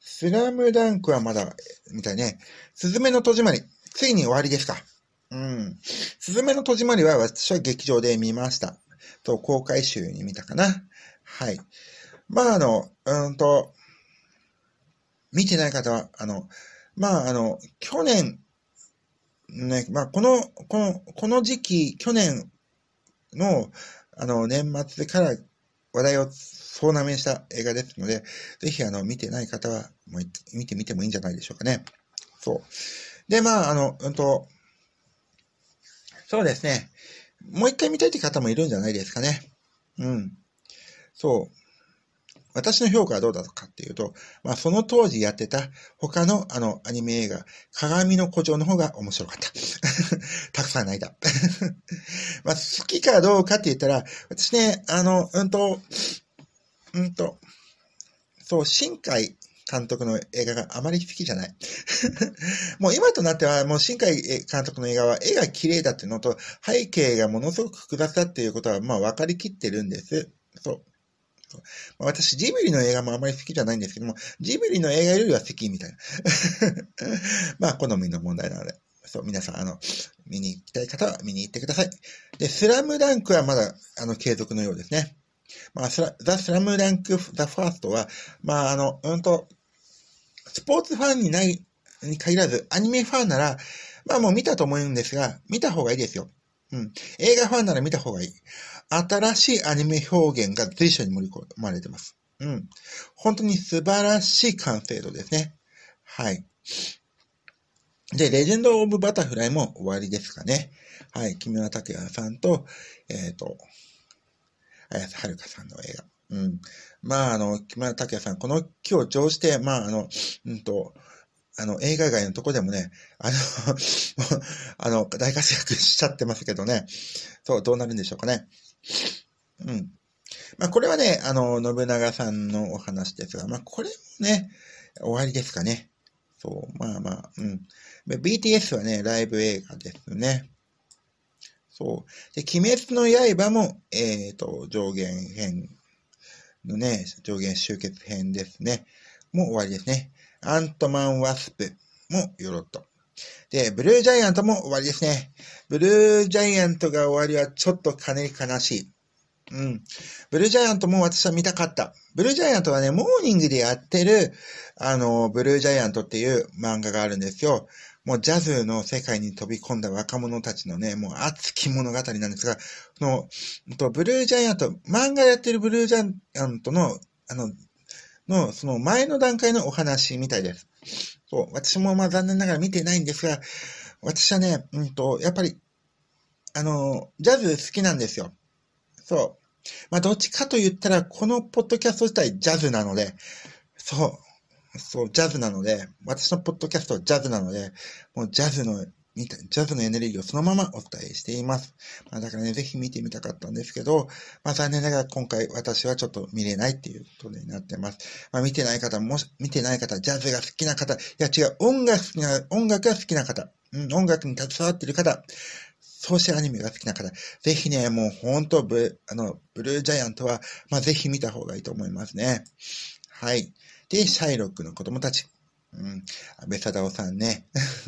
スラムダンクはまだ、みたいね。スズメの戸締まり、ついに終わりですか。うん。スズメの戸締まりは私は劇場で見ました。と、公開集に見たかな。はい。まあ、あの、うんと、見てない方は、あの、まあ、あの、去年、ね、まあ、この、この、この時期、去年の、あの、年末から話題を総なめした映画ですので、ぜひ、あの、見てない方は、もう、見てみてもいいんじゃないでしょうかね。そう。で、まあ、あの、うんと、そうですね。もう一回見たいって方もいるんじゃないですかね。うん。そう。私の評価はどうだったかっていうと、まあ、その当時やってた他のあのアニメ映画、鏡の古城の方が面白かった。たくさん泣いた。まあ、好きかどうかって言ったら、私ね、あの、うんと、うんと、そう、新海監督の映画があまり好きじゃない。もう今となっては、もう新海監督の映画は絵が綺麗だっていうのと、背景がものすごく複雑だっていうことは、まあ分かりきってるんです。そう。まあ、私、ジブリの映画もあまり好きじゃないんですけども、ジブリの映画よりは好きみたいな。まあ、好みの問題なので。そう、皆さん、あの、見に行きたい方は見に行ってください。で、スラムダンクはまだ、あの、継続のようですね。まあ、スラザ・スラムダンク・ザ・ファーストは、まあ、あの、うんと、スポーツファンにない、に限らず、アニメファンなら、まあもう見たと思うんですが、見た方がいいですよ。うん。映画ファンなら見た方がいい。新しいアニメ表現が随所に盛り込まれてます。うん。本当に素晴らしい完成度ですね。はい。で、レジェンド・オブ・バタフライも終わりですかね。はい。木村拓哉さんと、えっ、ー、と、綾瀬はるかさんの映画。うん。まあ、あの、木村拓哉さん、この木を上して、まあ、あの、うんと、あの、映画以外のとこでもね、あの あの、大活躍しちゃってますけどね。そう、どうなるんでしょうかね。うん。まあ、これはね、あの、信長さんのお話ですが、まあ、これもね、終わりですかね。そう、まあまあ、うん。BTS はね、ライブ映画ですね。そう。で、鬼滅の刃も、えっ、ー、と、上限編のね、上限集結編ですね。もう終わりですね。アントマン・ワスプもヨロッと。で、ブルージャイアントも終わりですね。ブルージャイアントが終わりはちょっとかなり悲しい。うん。ブルージャイアントも私は見たかった。ブルージャイアントはね、モーニングでやってる、あの、ブルージャイアントっていう漫画があるんですよ。もうジャズの世界に飛び込んだ若者たちのね、もう熱き物語なんですが、その、ブルージャイアント、漫画やってるブルージャイアントの、あの、の、その前の段階のお話みたいです。そう、私もまあ残念ながら見てないんですが、私はね、うんと、やっぱり、あの、ジャズ好きなんですよ。そう。まあ、どっちかと言ったら、このポッドキャスト自体ジャズなので、そう、そう、ジャズなので、私のポッドキャストはジャズなので、もうジャズのジャズのエネルギーをそのままお伝えしています。まあ、だからね、ぜひ見てみたかったんですけど、まあ残念ながら今回私はちょっと見れないっていうことになってます。まあ見てない方、もし、見てない方、ジャズが好きな方、いや違う、音楽好きな、音楽が好きな方、うん、音楽に携わっている方、そしてアニメが好きな方、ぜひね、もう本当ブ、あの、ブルージャイアントは、まあぜひ見た方がいいと思いますね。はい。で、シャイロックの子供たち。うん。安倍貞夫さんね。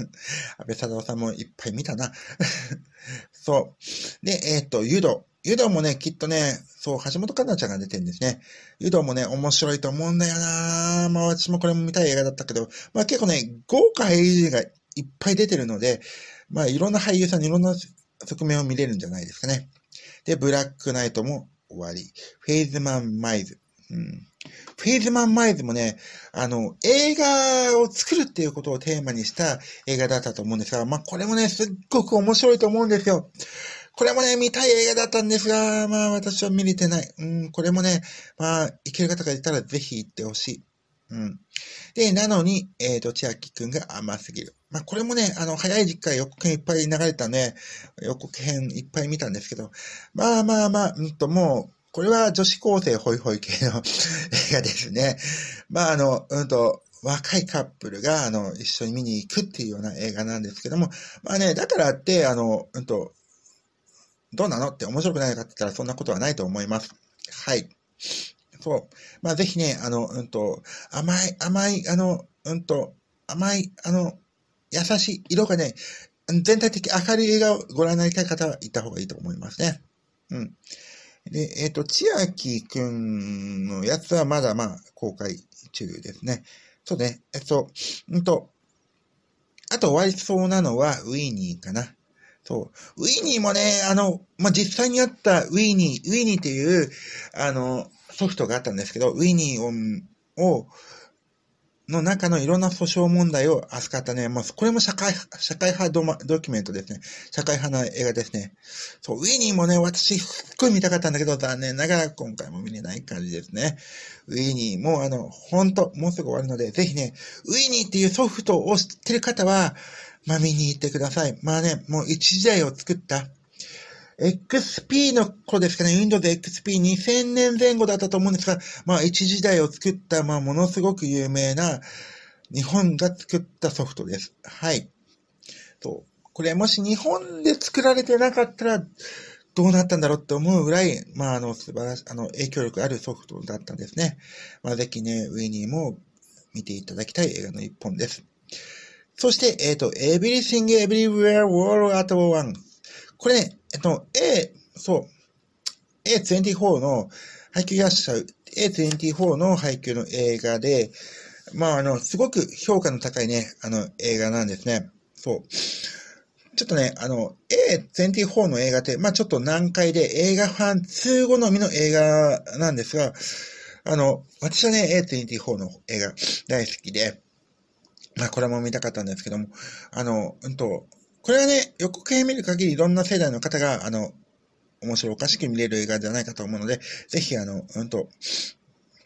安倍貞夫さんもいっぱい見たな。そう。で、えっ、ー、と、湯道。湯道もね、きっとね、そう、橋本環奈ちゃんが出てるんですね。湯道もね、面白いと思うんだよなまあ私もこれも見たい映画だったけど、まあ結構ね、豪華俳優がいっぱい出てるので、まあいろんな俳優さん、にいろんな側面を見れるんじゃないですかね。で、ブラックナイトも終わり。フェイズマン・マイズ。うん。フェイズマン・マイズもね、あの、映画を作るっていうことをテーマにした映画だったと思うんですが、まあ、これもね、すっごく面白いと思うんですよ。これもね、見たい映画だったんですが、まあ、私は見れてない。うん、これもね、まあ、行ける方がいたらぜひ行ってほしい。うん。で、なのに、えっ、ー、と、千秋くんが甘すぎる。まあ、これもね、あの、早い時期から予告編いっぱい流れたね、予告編いっぱい見たんですけど、まあまあまあ、うんと、もう、これは女子高生ホイホイ系の映画ですね。まあ、あの、うんと、若いカップルが、あの、一緒に見に行くっていうような映画なんですけども、まあね、だからって、あの、うんと、どうなのって面白くないかって言ったらそんなことはないと思います。はい。そう。まあ、ぜひね、あの、うんと、甘い、甘い、あの、うんと、甘い、あの、優しい色がね、全体的明るい映画をご覧になりたい方は行った方がいいと思いますね。うん。で、えっ、ー、と、千秋くんのやつはまだまあ公開中ですね。そうね、えっと、うんと、あと終わりそうなのはウィニーかな。そう。ウィニーもね、あの、まあ、実際にあったウィニー、ウィニーっていう、あの、ソフトがあったんですけど、ウィニーを、をの中のいろんな訴訟問題を扱ったね、まあ、これも社会、社会派ド,、ドキュメントですね。社会派の映画ですね。そう、ウィニーもね、私すっごい見たかったんだけど、残念ながら今回も見れない感じですね。ウィニーもあの、ほんと、もうすぐ終わるので、ぜひね、ウィニーっていうソフトを知ってる方は、まあ、見に行ってください。まあね、もう一時代を作った、XP の頃ですかね、Windows XP2000 年前後だったと思うんですが、まあ一時代を作った、まあものすごく有名な日本が作ったソフトです。はい。そう。これもし日本で作られてなかったら、どうなったんだろうって思うぐらい、まあ、あの、素晴らしい、あの、影響力あるソフトだったんですね。まあ、ぜひね、ウィニーも見ていただきたい映画の一本です。そして、えっ、ー、と、Everything Everywhere World at Once。これね、えっと、A、そう、A24 の配給っしゃる。A24 の配給の映画で、まあ、あの、すごく評価の高いね、あの、映画なんですね。そう。ちょっとね、あの、A24 の映画って、まあちょっと難解で映画ファン通好みの映画なんですが、あの、私はね、A24 の映画大好きで、まあこれも見たかったんですけども、あの、うんと、これはね、予告編見る限りいろんな世代の方が、あの、面白おかしく見れる映画じゃないかと思うので、ぜひ、あの、うんと、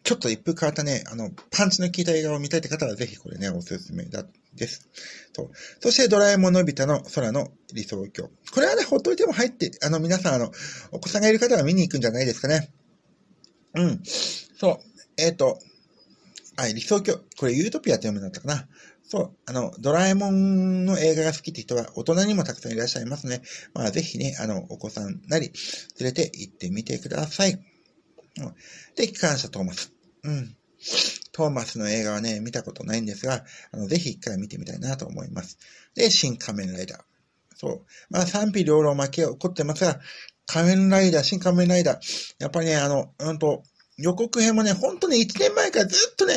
ちょっと一風変わったね、あの、パンチの効いた映画を見たいって方は、ぜひこれね、おすすめだ、です。と。そして、ドラえもんのび太の空の理想郷。これはね、ほっといても入って、あの、皆さん、あの、お子さんがいる方は見に行くんじゃないですかね。うん。そう。えっ、ー、と、あ、理想郷。これ、ユートピアって読むんだったかな。そう、あの、ドラえもんの映画が好きって人は大人にもたくさんいらっしゃいますね。まあ、ぜひね、あの、お子さんなり連れて行ってみてください。うん、で、機関車トーマス。うん。トーマスの映画はね、見たことないんですが、あの、ぜひ一回見てみたいなと思います。で、新仮面ライダー。そう。まあ、賛否両論負け起こってますが、仮面ライダー、新仮面ライダー。やっぱりね、あの、うんと、予告編もね、本当に1年前からずっとね、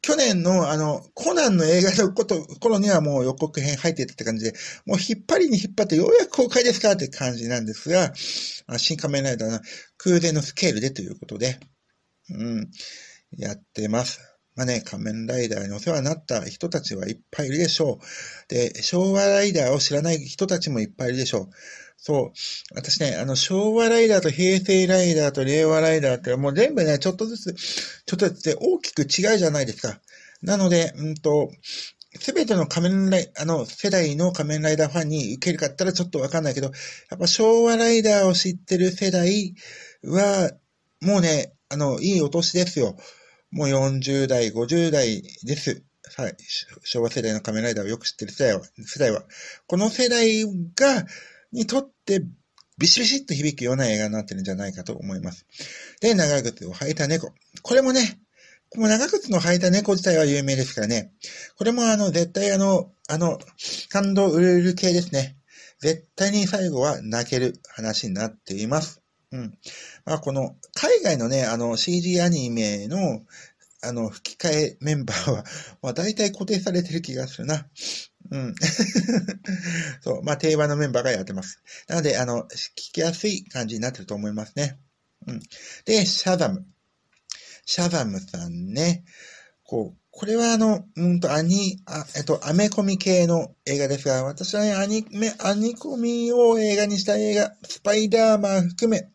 去年のあの、コナンの映画のこと、頃にはもう予告編入ってたって感じで、もう引っ張りに引っ張ってようやく公開ですかって感じなんですが、新仮面ライダーの空前のスケールでということで、うん、やってます。まあね、仮面ライダーにお世話になった人たちはいっぱいいるでしょう。で、昭和ライダーを知らない人たちもいっぱいいるでしょう。そう。私ね、あの、昭和ライダーと平成ライダーと令和ライダーって、もう全部ね、ちょっとずつ、ちょっとずつ大きく違うじゃないですか。なので、うんと、すべての仮面ライ、あの、世代の仮面ライダーファンに受けるかったらちょっとわかんないけど、やっぱ昭和ライダーを知ってる世代は、もうね、あの、いいお年ですよ。もう40代、50代です。はい。昭和世代の仮面ライダーをよく知ってる世代は、世代は。この世代が、にとってビシビシッと響くような映画になってるんじゃないかと思います。で、長靴を履いた猫。これもね、この長靴の履いた猫自体は有名ですからね。これもあの、絶対あの、あの、感動うるうる系ですね。絶対に最後は泣ける話になっています。うん。まあ、この、海外のね、あの、CG アニメの、あの、吹き替えメンバーは、まあ、大体固定されてる気がするな。うん。そう。まあ、定番のメンバーがやってます。なので、あの、聞きやすい感じになってると思いますね。うん。で、シャザム。シャザムさんね。こう、これはあの、うんと、アニ、あえっと、アメコミ系の映画ですが、私はね、アニメ、アニコミを映画にした映画、スパイダーマン含め、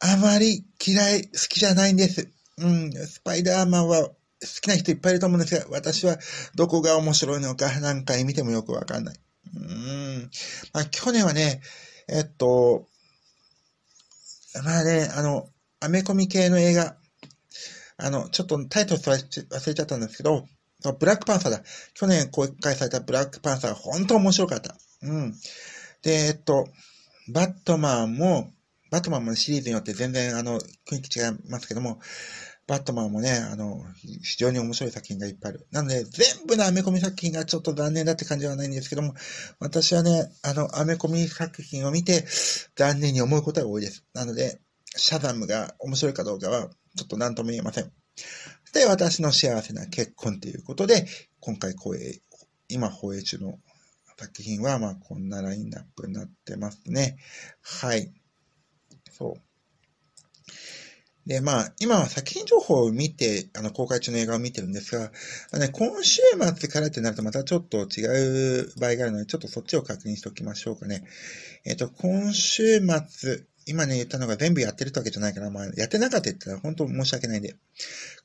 あまり嫌い、好きじゃないんです。うん、スパイダーマンは好きな人いっぱいいると思うんですが、私はどこが面白いのか何回見てもよくわかんない。うん。まあ、去年はね、えっと、まあね、あの、アメコミ系の映画、あの、ちょっとタイトル忘れちゃったんですけど、ブラックパンサーだ。去年公開されたブラックパンサー、本当面白かった。うん。で、えっと、バットマンも、バットマンもシリーズによって全然あの、雰囲気違いますけども、バットマンもね、あの、非常に面白い作品がいっぱいある。なので、全部のアメコミ作品がちょっと残念だって感じはないんですけども、私はね、あの、アメコミ作品を見て、残念に思うことが多いです。なので、シャザムが面白いかどうかは、ちょっと何とも言えません。で、私の幸せな結婚ということで、今回公演、今放映中の作品は、まあ、こんなラインナップになってますね。はい。そう。で、まあ、今は作品情報を見て、あの、公開中の映画を見てるんですが、まあね、今週末からってなるとまたちょっと違う場合があるので、ちょっとそっちを確認しておきましょうかね。えっ、ー、と、今週末、今ね、言ったのが全部やってるってわけじゃないから、まあ、やってなかったって言ったら本当申し訳ないんで、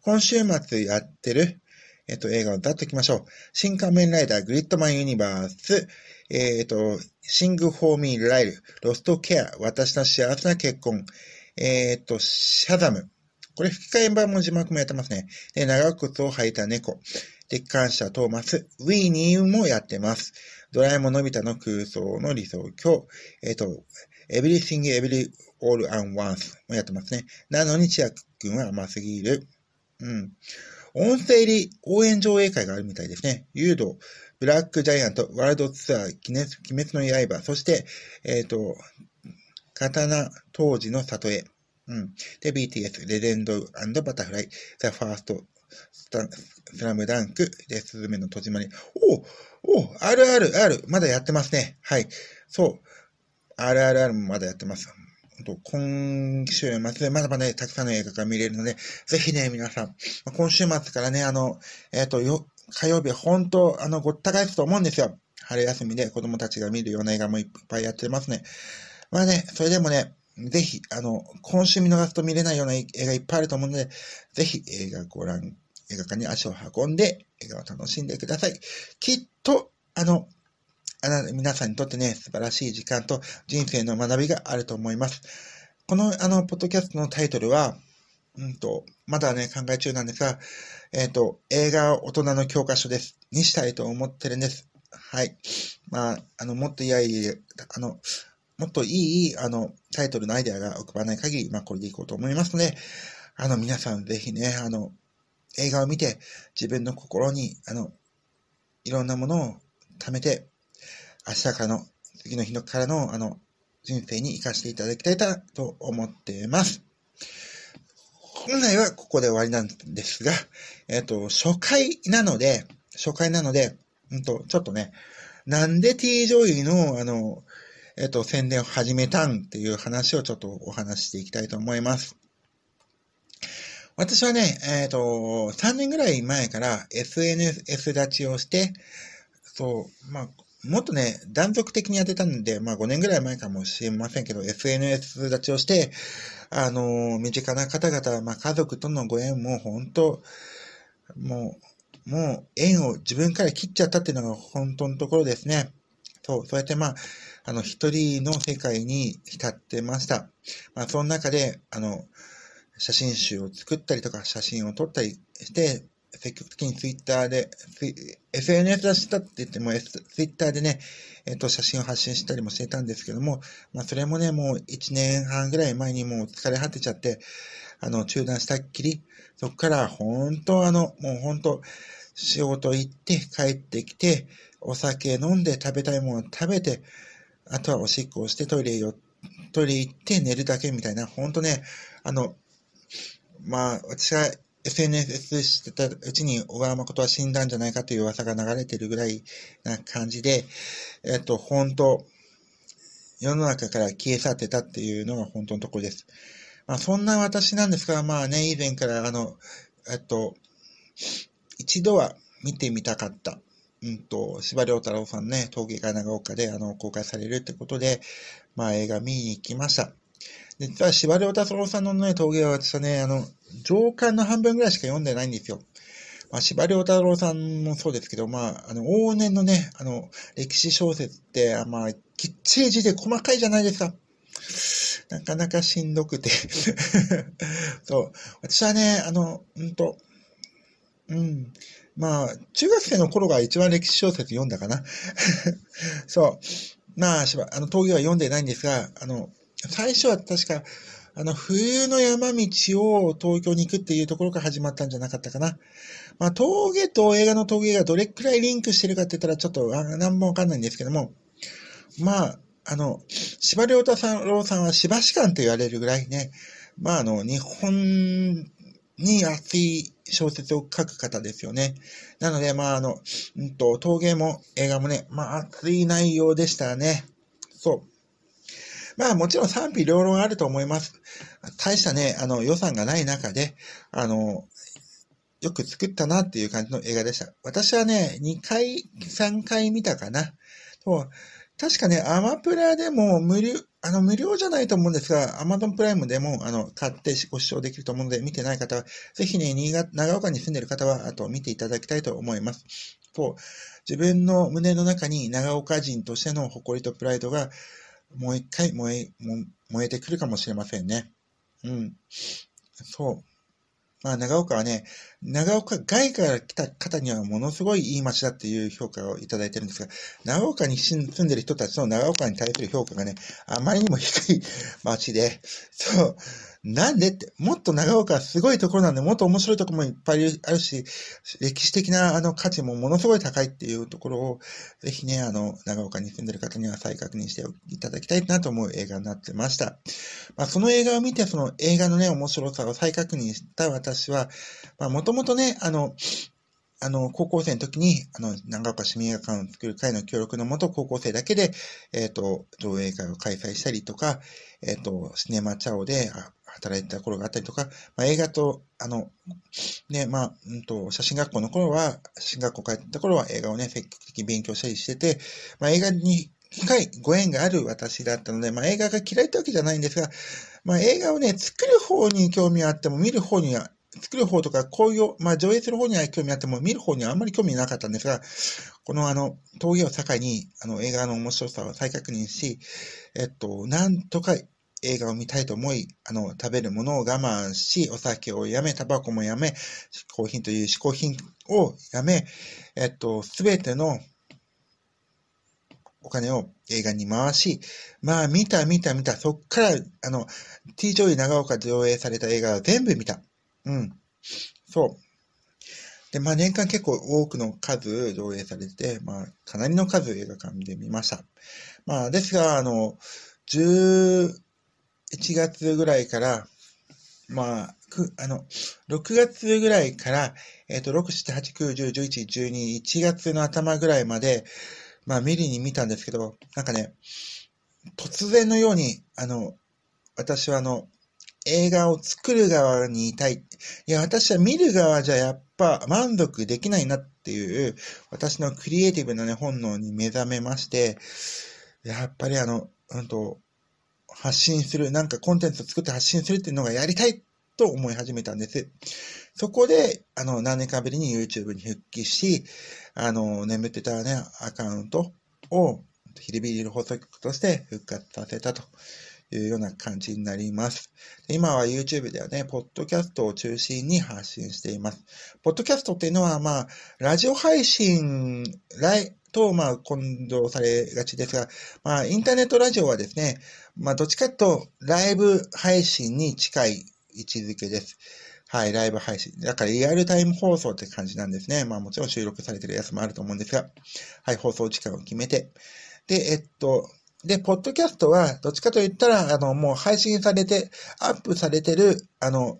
今週末やってる、えっ、ー、と、映画をざっといきましょう。新仮面ライダー、グリッドマンユニバース、えっ、ー、と、シング・フォー・ミー・ライル、ロスト・ケア、私の幸せな結婚、えー、っと、シャザム。これ吹き替え版も字幕もやってますね。で、長靴を履いた猫。で、感謝トーマス。ウィーニーもやってます。ドラえもんのび太の空想の理想郷。えっ、と、エブリシング、エブリオール・アン・ワンスもやってますね。なのに千秋くんは甘すぎる。うん。音声入り応援上映会があるみたいですね。誘導、ブラックジャイアント、ワールドツアー、鬼滅の刃、そして、えっ、ー、と、刀、当時の里へ。うん。で、BTS、レジェンドバタフライ、ザ・ファースト、スタスラムダンク、で、すズメの戸締まり。おおあるあるあるまだやってますね。はい。そう。RRR もまだやってます。今週末、まだまだ、ね、たくさんの映画が見れるので、ぜひね、皆さん、今週末からね、あの、えっ、ー、と、よ、火曜日は本当、あの、ごった返すと思うんですよ。春休みで子供たちが見るような映画もいっぱいやってますね。まあね、それでもね、ぜひ、あの、今週見逃すと見れないような映画いっぱいあると思うので、ぜひ映画ご覧、映画館に足を運んで、映画を楽しんでください。きっと、あの、あ皆さんにとってね、素晴らしい時間と人生の学びがあると思います。この、あの、ポッドキャストのタイトルは、うんと、まだね、考え中なんですが、えっ、ー、と、映画大人の教科書です。にしたいと思ってるんです。はい。まあ、あの、もっといやいや、あの、もっといい、あの、タイトルのアイデアが送らない限り、まあ、これでいこうと思いますので、あの、皆さんぜひね、あの、映画を見て、自分の心に、あの、いろんなものを貯めて、明日からの、次の日のからの、あの、人生に活かしていただきたいと思っています。本来はここで終わりなんですが、えっ、と、初回なので、初回なので、うんと、ちょっとね、なんで T 上位の、あの、えっと、宣伝を始めたんっていう話をちょっとお話していきたいと思います。私はね、えっ、ー、と、3年ぐらい前から SNS 立ちをして、そう、まあ、もっとね、断続的にやってたんで、まあ5年ぐらい前かもしれませんけど、SNS 立ちをして、あのー、身近な方々、まあ家族とのご縁も本当、もう、もう縁を自分から切っちゃったっていうのが本当のところですね。そう、そうやってまあ、あの、一人の世界に浸ってました。まあ、その中で、あの、写真集を作ったりとか、写真を撮ったりして、積極的にツイッターで、SNS 出したって言っても、ツイッターでね、えっ、と、写真を発信したりもしてたんですけども、まあ、それもね、もう一年半ぐらい前にもう疲れ果てちゃって、あの、中断したっきり、そっから、本当あの、もう本当仕事行って、帰ってきて、お酒飲んで、食べたいもの食べて、あとはおしっこをしてトイレよ、トイレ行って寝るだけみたいな、ほんとね、あの、まあ、私が SNS してたうちに小川誠は死んだんじゃないかという噂が流れてるぐらいな感じで、えっと、本当世の中から消え去ってたっていうのが本当のところです。まあ、そんな私なんですが、まあね、以前からあの、えっと、一度は見てみたかったうんと、芝良太郎さんね、陶芸家長岡であの公開されるってことで、まあ映画見に行きました。実は芝良太郎さんのね、陶芸は私はね、あの、上巻の半分ぐらいしか読んでないんですよ。まあ、芝良太郎さんもそうですけど、まあ、あの、往年のね、あの、歴史小説って、まあ、きっちり字で細かいじゃないですか。なかなかしんどくて そう。私はね、あの、うんと、うん。まあ、中学生の頃が一番歴史小説読んだかな。そう。まあ、しば、あの、峠は読んでないんですが、あの、最初は確か、あの、冬の山道を東京に行くっていうところから始まったんじゃなかったかな。まあ、峠と映画の峠がどれくらいリンクしてるかって言ったらちょっと何もわかんないんですけども、まあ、あの、柴良太さん、郎さんは柴士官と言われるぐらいね、まあ、あの、日本に熱い小説を書く方ですよね。なので、まあ、あの、うんと、陶芸も映画もね、まあ、熱い内容でしたね。そう。まあもちろん賛否両論あると思います。大したね、あの予算がない中で、あの、よく作ったなっていう感じの映画でした。私はね、2回、3回見たかな。と確かね、アマプラでも無料、あの、無料じゃないと思うんですが、Amazon プライムでも、あの、買ってご視聴できると思うので、見てない方は、ぜひね、新潟、長岡に住んでる方は、あと、見ていただきたいと思います。そう。自分の胸の中に長岡人としての誇りとプライドが、もう一回燃え、燃えてくるかもしれませんね。うん。そう。まあ、長岡はね、長岡外から来た方にはものすごいいい街だっていう評価をいただいてるんですが、長岡に住んでる人たちの長岡に対する評価がね、あまりにも低い街で、そう、なんでって、もっと長岡すごいところなんで、もっと面白いところもいっぱいあるし、歴史的なあの価値もものすごい高いっていうところを、ぜひね、あの、長岡に住んでる方には再確認していただきたいなと思う映画になってました。まあ、その映画を見て、その映画のね、面白さを再確認した私は、まあ、もともとね、あの、あの、高校生の時に、あの、長岡市民映画館を作る会の協力のもと、高校生だけで、えっ、ー、と、上映会を開催したりとか、えっ、ー、と、シネマチャオで、働いた頃があったりとか、まあ、映画と、あの、ね、まあ、うんと、写真学校の頃は、写真学校帰った頃は映画をね、積極的に勉強したりしてて、まあ、映画に深いご縁がある私だったので、まあ、映画が嫌いってわけじゃないんですが、まあ、映画をね、作る方に興味はあっても、見る方には、作る方とか、こういう、まあ、上映する方には興味あっても、見る方にはあんまり興味なかったんですが、このあの、峠を境に、あの、映画の面白さを再確認し、えっと、なんとか映画を見たいと思い、あの、食べるものを我慢し、お酒をやめ、タバコもやめ、嗜好品という嗜好品をやめ、えっと、すべてのお金を映画に回し、まあ、見た見た見た、そっから、あの、T ジョ長岡で上映された映画は全部見た。うん。そう。で、まあ年間結構多くの数上映されて、まあかなりの数映画館で見ました。まあですが、あの、10 1月ぐらいから、まあ、くあの、6月ぐらいから、えっ、と、6、7、8、9、10、11、12、1月の頭ぐらいまで、まあ、見リに見たんですけど、なんかね、突然のように、あの、私はあの、映画を作る側にいたい。いや、私は見る側じゃやっぱ満足できないなっていう、私のクリエイティブなね、本能に目覚めまして、やっぱりあの、うんと、発信する、なんかコンテンツを作って発信するっていうのがやりたいと思い始めたんです。そこで、あの、何年かぶりに YouTube に復帰し、あの、眠ってたね、アカウントを、ヒリビリ放送局として復活させたというような感じになります。今は YouTube ではね、ポッドキャストを中心に発信しています。ポッドキャストっていうのは、まあ、ラジオ配信、ライと、まあ、混同されがちですが、まあ、インターネットラジオはですね、まあ、どっちかとライブ配信に近い位置づけです。はい、ライブ配信。だからリアルタイム放送って感じなんですね。まあもちろん収録されてるやつもあると思うんですが、はい、放送時間を決めて。で、えっと、で、ポッドキャストは、どっちかと言ったら、あの、もう配信されて、アップされてる、あの、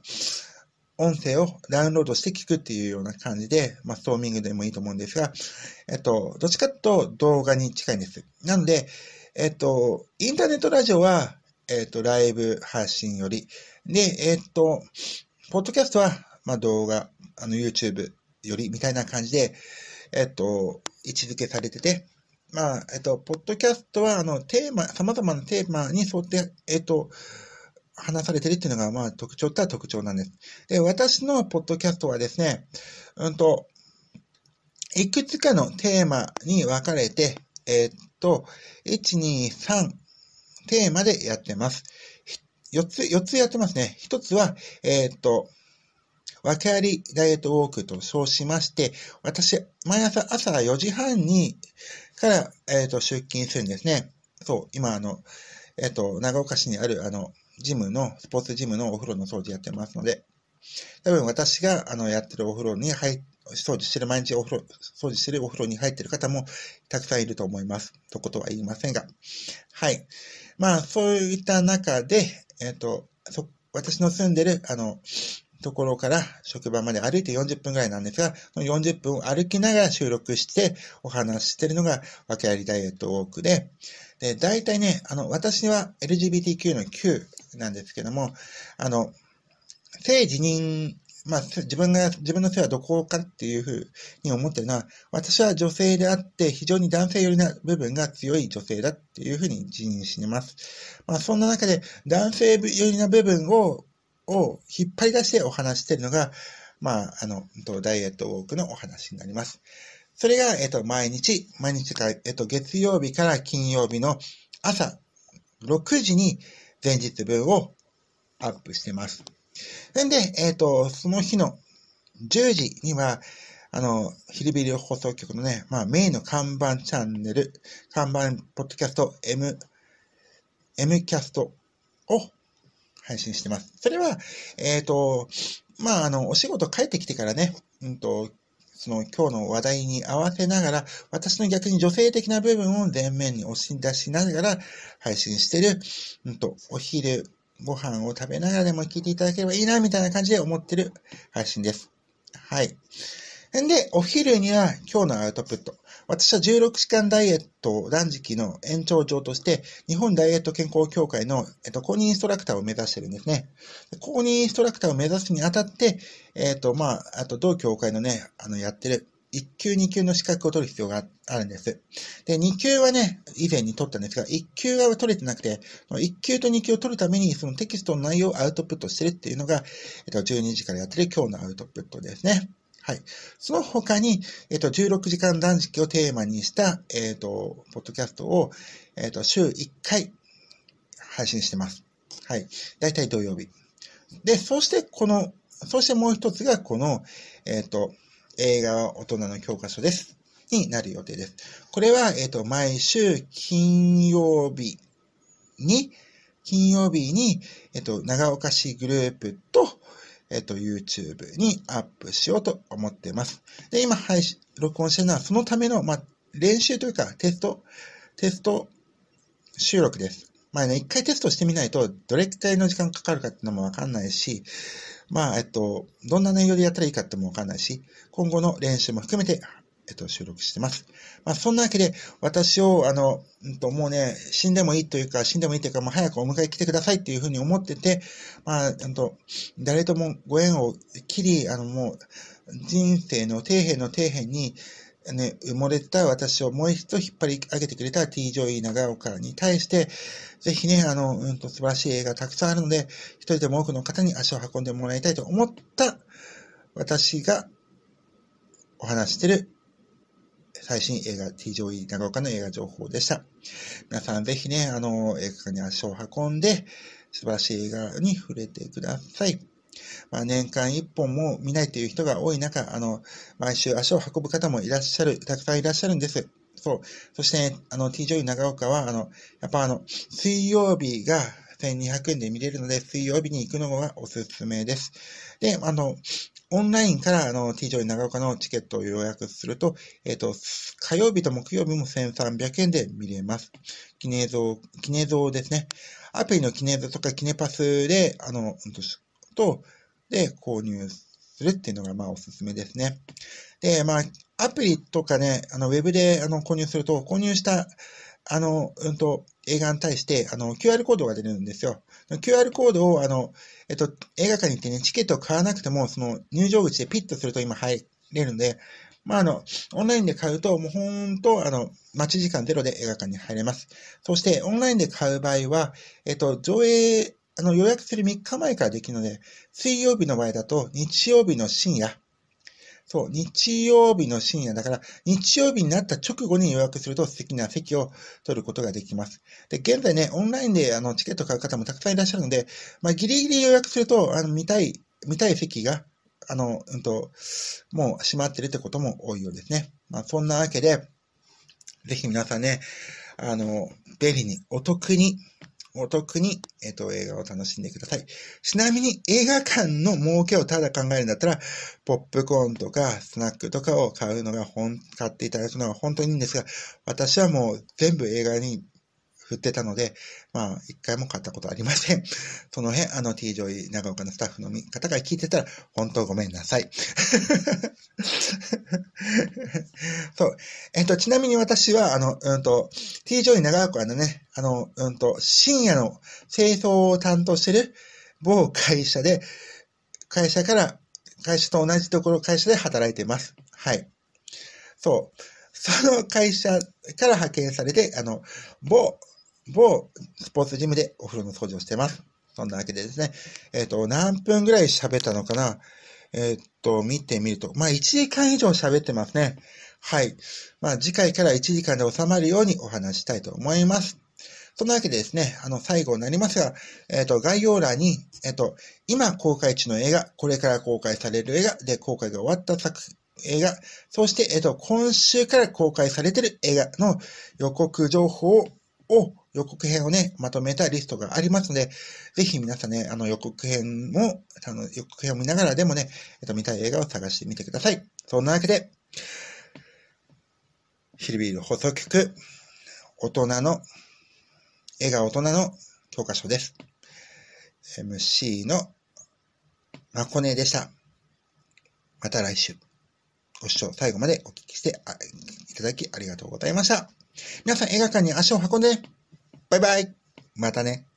音声をダウンロードして聞くっていうような感じで、まあ、ストーミングでもいいと思うんですが、えっと、どっちかと動画に近いんです。なので、えっと、インターネットラジオは、えっと、ライブ配信より、で、えっと、ポッドキャストは、まあ、動画、あの、YouTube よりみたいな感じで、えっと、位置づけされてて、まあ、えっと、ポッドキャストは、あの、テーマ、様々なテーマに沿って、えっと、話されてるっていうのが、まあ、特徴っては特徴なんです。で、私のポッドキャストはですね、うんと、いくつかのテーマに分かれて、えー、っと、1、2、3テーマでやってます。4つ、4つやってますね。1つは、えー、っと、訳ありダイエットウォークと称しまして、私、毎朝朝4時半に、から、えー、っと、出勤するんですね。そう、今、あの、えっと、長岡市にある、あの、ジムの、スポーツジムのお風呂の掃除やってますので、多分私があのやってるお風呂に入掃除してる、毎日お風呂、掃除してるお風呂に入ってる方もたくさんいると思います。とことは言いませんが。はい。まあ、そういった中で、えっ、ー、と、私の住んでる、あの、ところから職場まで歩いて40分ぐらいなんですが、40分を歩きながら収録してお話してるのが、訳ありダイエットウォークで、で、大体ね、あの、私は LGBTQ の Q なんですけども、あの、性自認、まあ、自分が、自分の性はどこかっていうふうに思ってるのは、私は女性であって、非常に男性寄りな部分が強い女性だっていうふうに自認してます。まあ、そんな中で、男性寄りな部分を、を引っ張り出してお話してるのが、まあ、あの、ダイエットウォークのお話になります。それが、えっと、毎日、毎日か、えっと、月曜日から金曜日の朝6時に、前日分をアップしてます。なんで、えっ、ー、と、その日の10時には、あの、ヒルビオ放送局のね、まあ、メインの看板チャンネル、看板ポッドキャスト M、M キャストを配信してます。それは、えっ、ー、と、まあ、あの、お仕事帰ってきてからね、うんと、その今日の話題に合わせながら、私の逆に女性的な部分を前面に押し出しながら配信してる、うんと、お昼ご飯を食べながらでも聞いていただければいいな、みたいな感じで思ってる配信です。はい。んで、お昼には今日のアウトプット。私は16時間ダイエット断食の延長上として、日本ダイエット健康協会の、えっと、公認インストラクターを目指してるんですね。公認インストラクターを目指すにあたって、えっ、と、まあ、あと同協会のね、あの、やってる1級2級の資格を取る必要があるんです。で、2級はね、以前に取ったんですが、1級は取れてなくて、1級と2級を取るために、そのテキストの内容をアウトプットしてるっていうのが、えっと、12時からやってる今日のアウトプットですね。はい。その他に、えっ、ー、と、16時間断食をテーマにした、えっ、ー、と、ポッドキャストを、えっ、ー、と、週1回配信してます。はい。だいたい土曜日。で、そしてこの、そしてもう一つがこの、えっ、と、映画は大人の教科書です。になる予定です。これは、えっ、と、毎週金曜日に、金曜日に、えっ、と、長岡市グループと、えっ、と、YouTube にアップしようと思っています。で、今配信、録音してるのは、そのための、まあ、練習というか、テスト、テスト収録です。まあね、一回テストしてみないと、どれくらいの時間かかるかっていうのもわかんないし、まあ、えっと、どんな内容でやったらいいかってもわかんないし、今後の練習も含めてえっと、収録してます。まあ、そんなわけで、私を、あの、うんと、もうね、死んでもいいというか、死んでもいいというか、もう早くお迎え来てくださいっていうふうに思ってて、まあ、うんと、誰ともご縁を切り、あの、もう、人生の底辺の底辺に、ね、埋もれた私をもう一度引っ張り上げてくれた T・ ジョイ長岡に対して、ぜひね、あの、うんと素晴らしい映画たくさんあるので、一人でも多くの方に足を運んでもらいたいと思った私がお話してる最新映画、T j E 長岡の映画情報でした。皆さんぜひね、あの、映画館に足を運んで、素晴らしい映画に触れてください。まあ、年間1本も見ないという人が多い中、あの、毎週足を運ぶ方もいらっしゃる、たくさんいらっしゃるんです。そう。そして、ね、あの、T j e 長岡は、あの、やっぱあの、水曜日が1200円で見れるので、水曜日に行くのがおすすめです。で、あの、オンラインから、あの、T 上に長岡のチケットを予約すると、えっ、ー、と、火曜日と木曜日も1300円で見れます。記念像、記念像ですね。アプリの記念像とか記念パスで、あの、と、で、購入するっていうのが、まあ、おすすめですね。で、まあ、アプリとかね、あの、ウェブで、あの、購入すると、購入した、あの、うんと、映画に対して、あの、QR コードが出るんですよ。QR コードを、あの、えっと、映画館に行ってね、チケットを買わなくても、その、入場口でピッとすると今入れるんで、まあ、あの、オンラインで買うと、もうほんと、あの、待ち時間ゼロで映画館に入れます。そして、オンラインで買う場合は、えっと、上映、あの、予約する3日前からできるので、水曜日の場合だと、日曜日の深夜、そう、日曜日の深夜だから、日曜日になった直後に予約すると素敵な席を取ることができます。で、現在ね、オンラインであのチケット買う方もたくさんいらっしゃるので、まあ、ギリギリ予約すると、あの、見たい、見たい席が、あの、うんと、もう閉まってるってことも多いようですね。まあ、そんなわけで、ぜひ皆さんね、あの、便利に、お得に、お得に、えっ、ー、と、映画を楽しんでください。ちなみに映画館の儲けをただ考えるんだったら、ポップコーンとかスナックとかを買うのが本、買っていただくのが本当にいいんですが、私はもう全部映画に売ってたので、まあ、一回も買ったことありません。その辺、あの T 上イ長岡のスタッフの方が聞いてたら、本当ごめんなさい。そう。えっと、ちなみに私は、あの、うんと、T 上イ長岡のね、あの、うんと、深夜の清掃を担当してる某会社で、会社から、会社と同じところ、会社で働いてます。はい。そう。その会社から派遣されて、あの、某某スポーツジムでお風呂の掃除をしてます。そんなわけでですね、えっ、ー、と、何分ぐらい喋ったのかなえっ、ー、と、見てみると、まあ、1時間以上喋ってますね。はい。まあ、次回から1時間で収まるようにお話したいと思います。そんなわけでですね、あの、最後になりますが、えっ、ー、と、概要欄に、えっ、と、今公開中の映画、これから公開される映画で公開が終わった作品、映画、そして、えっ、と、今週から公開されている映画の予告情報を予告編をね、まとめたリストがありますので、ぜひ皆さんね、あの予告編も、あの予告編を見ながらでもね、えっと、見たい映画を探してみてください。そんなわけで、ヒルビール放送局、大人の、映画大人の教科書です。MC のマコネでした。また来週。ご視聴最後までお聞きしていただきありがとうございました。皆さん映画館に足を運んで、バイバイまたね。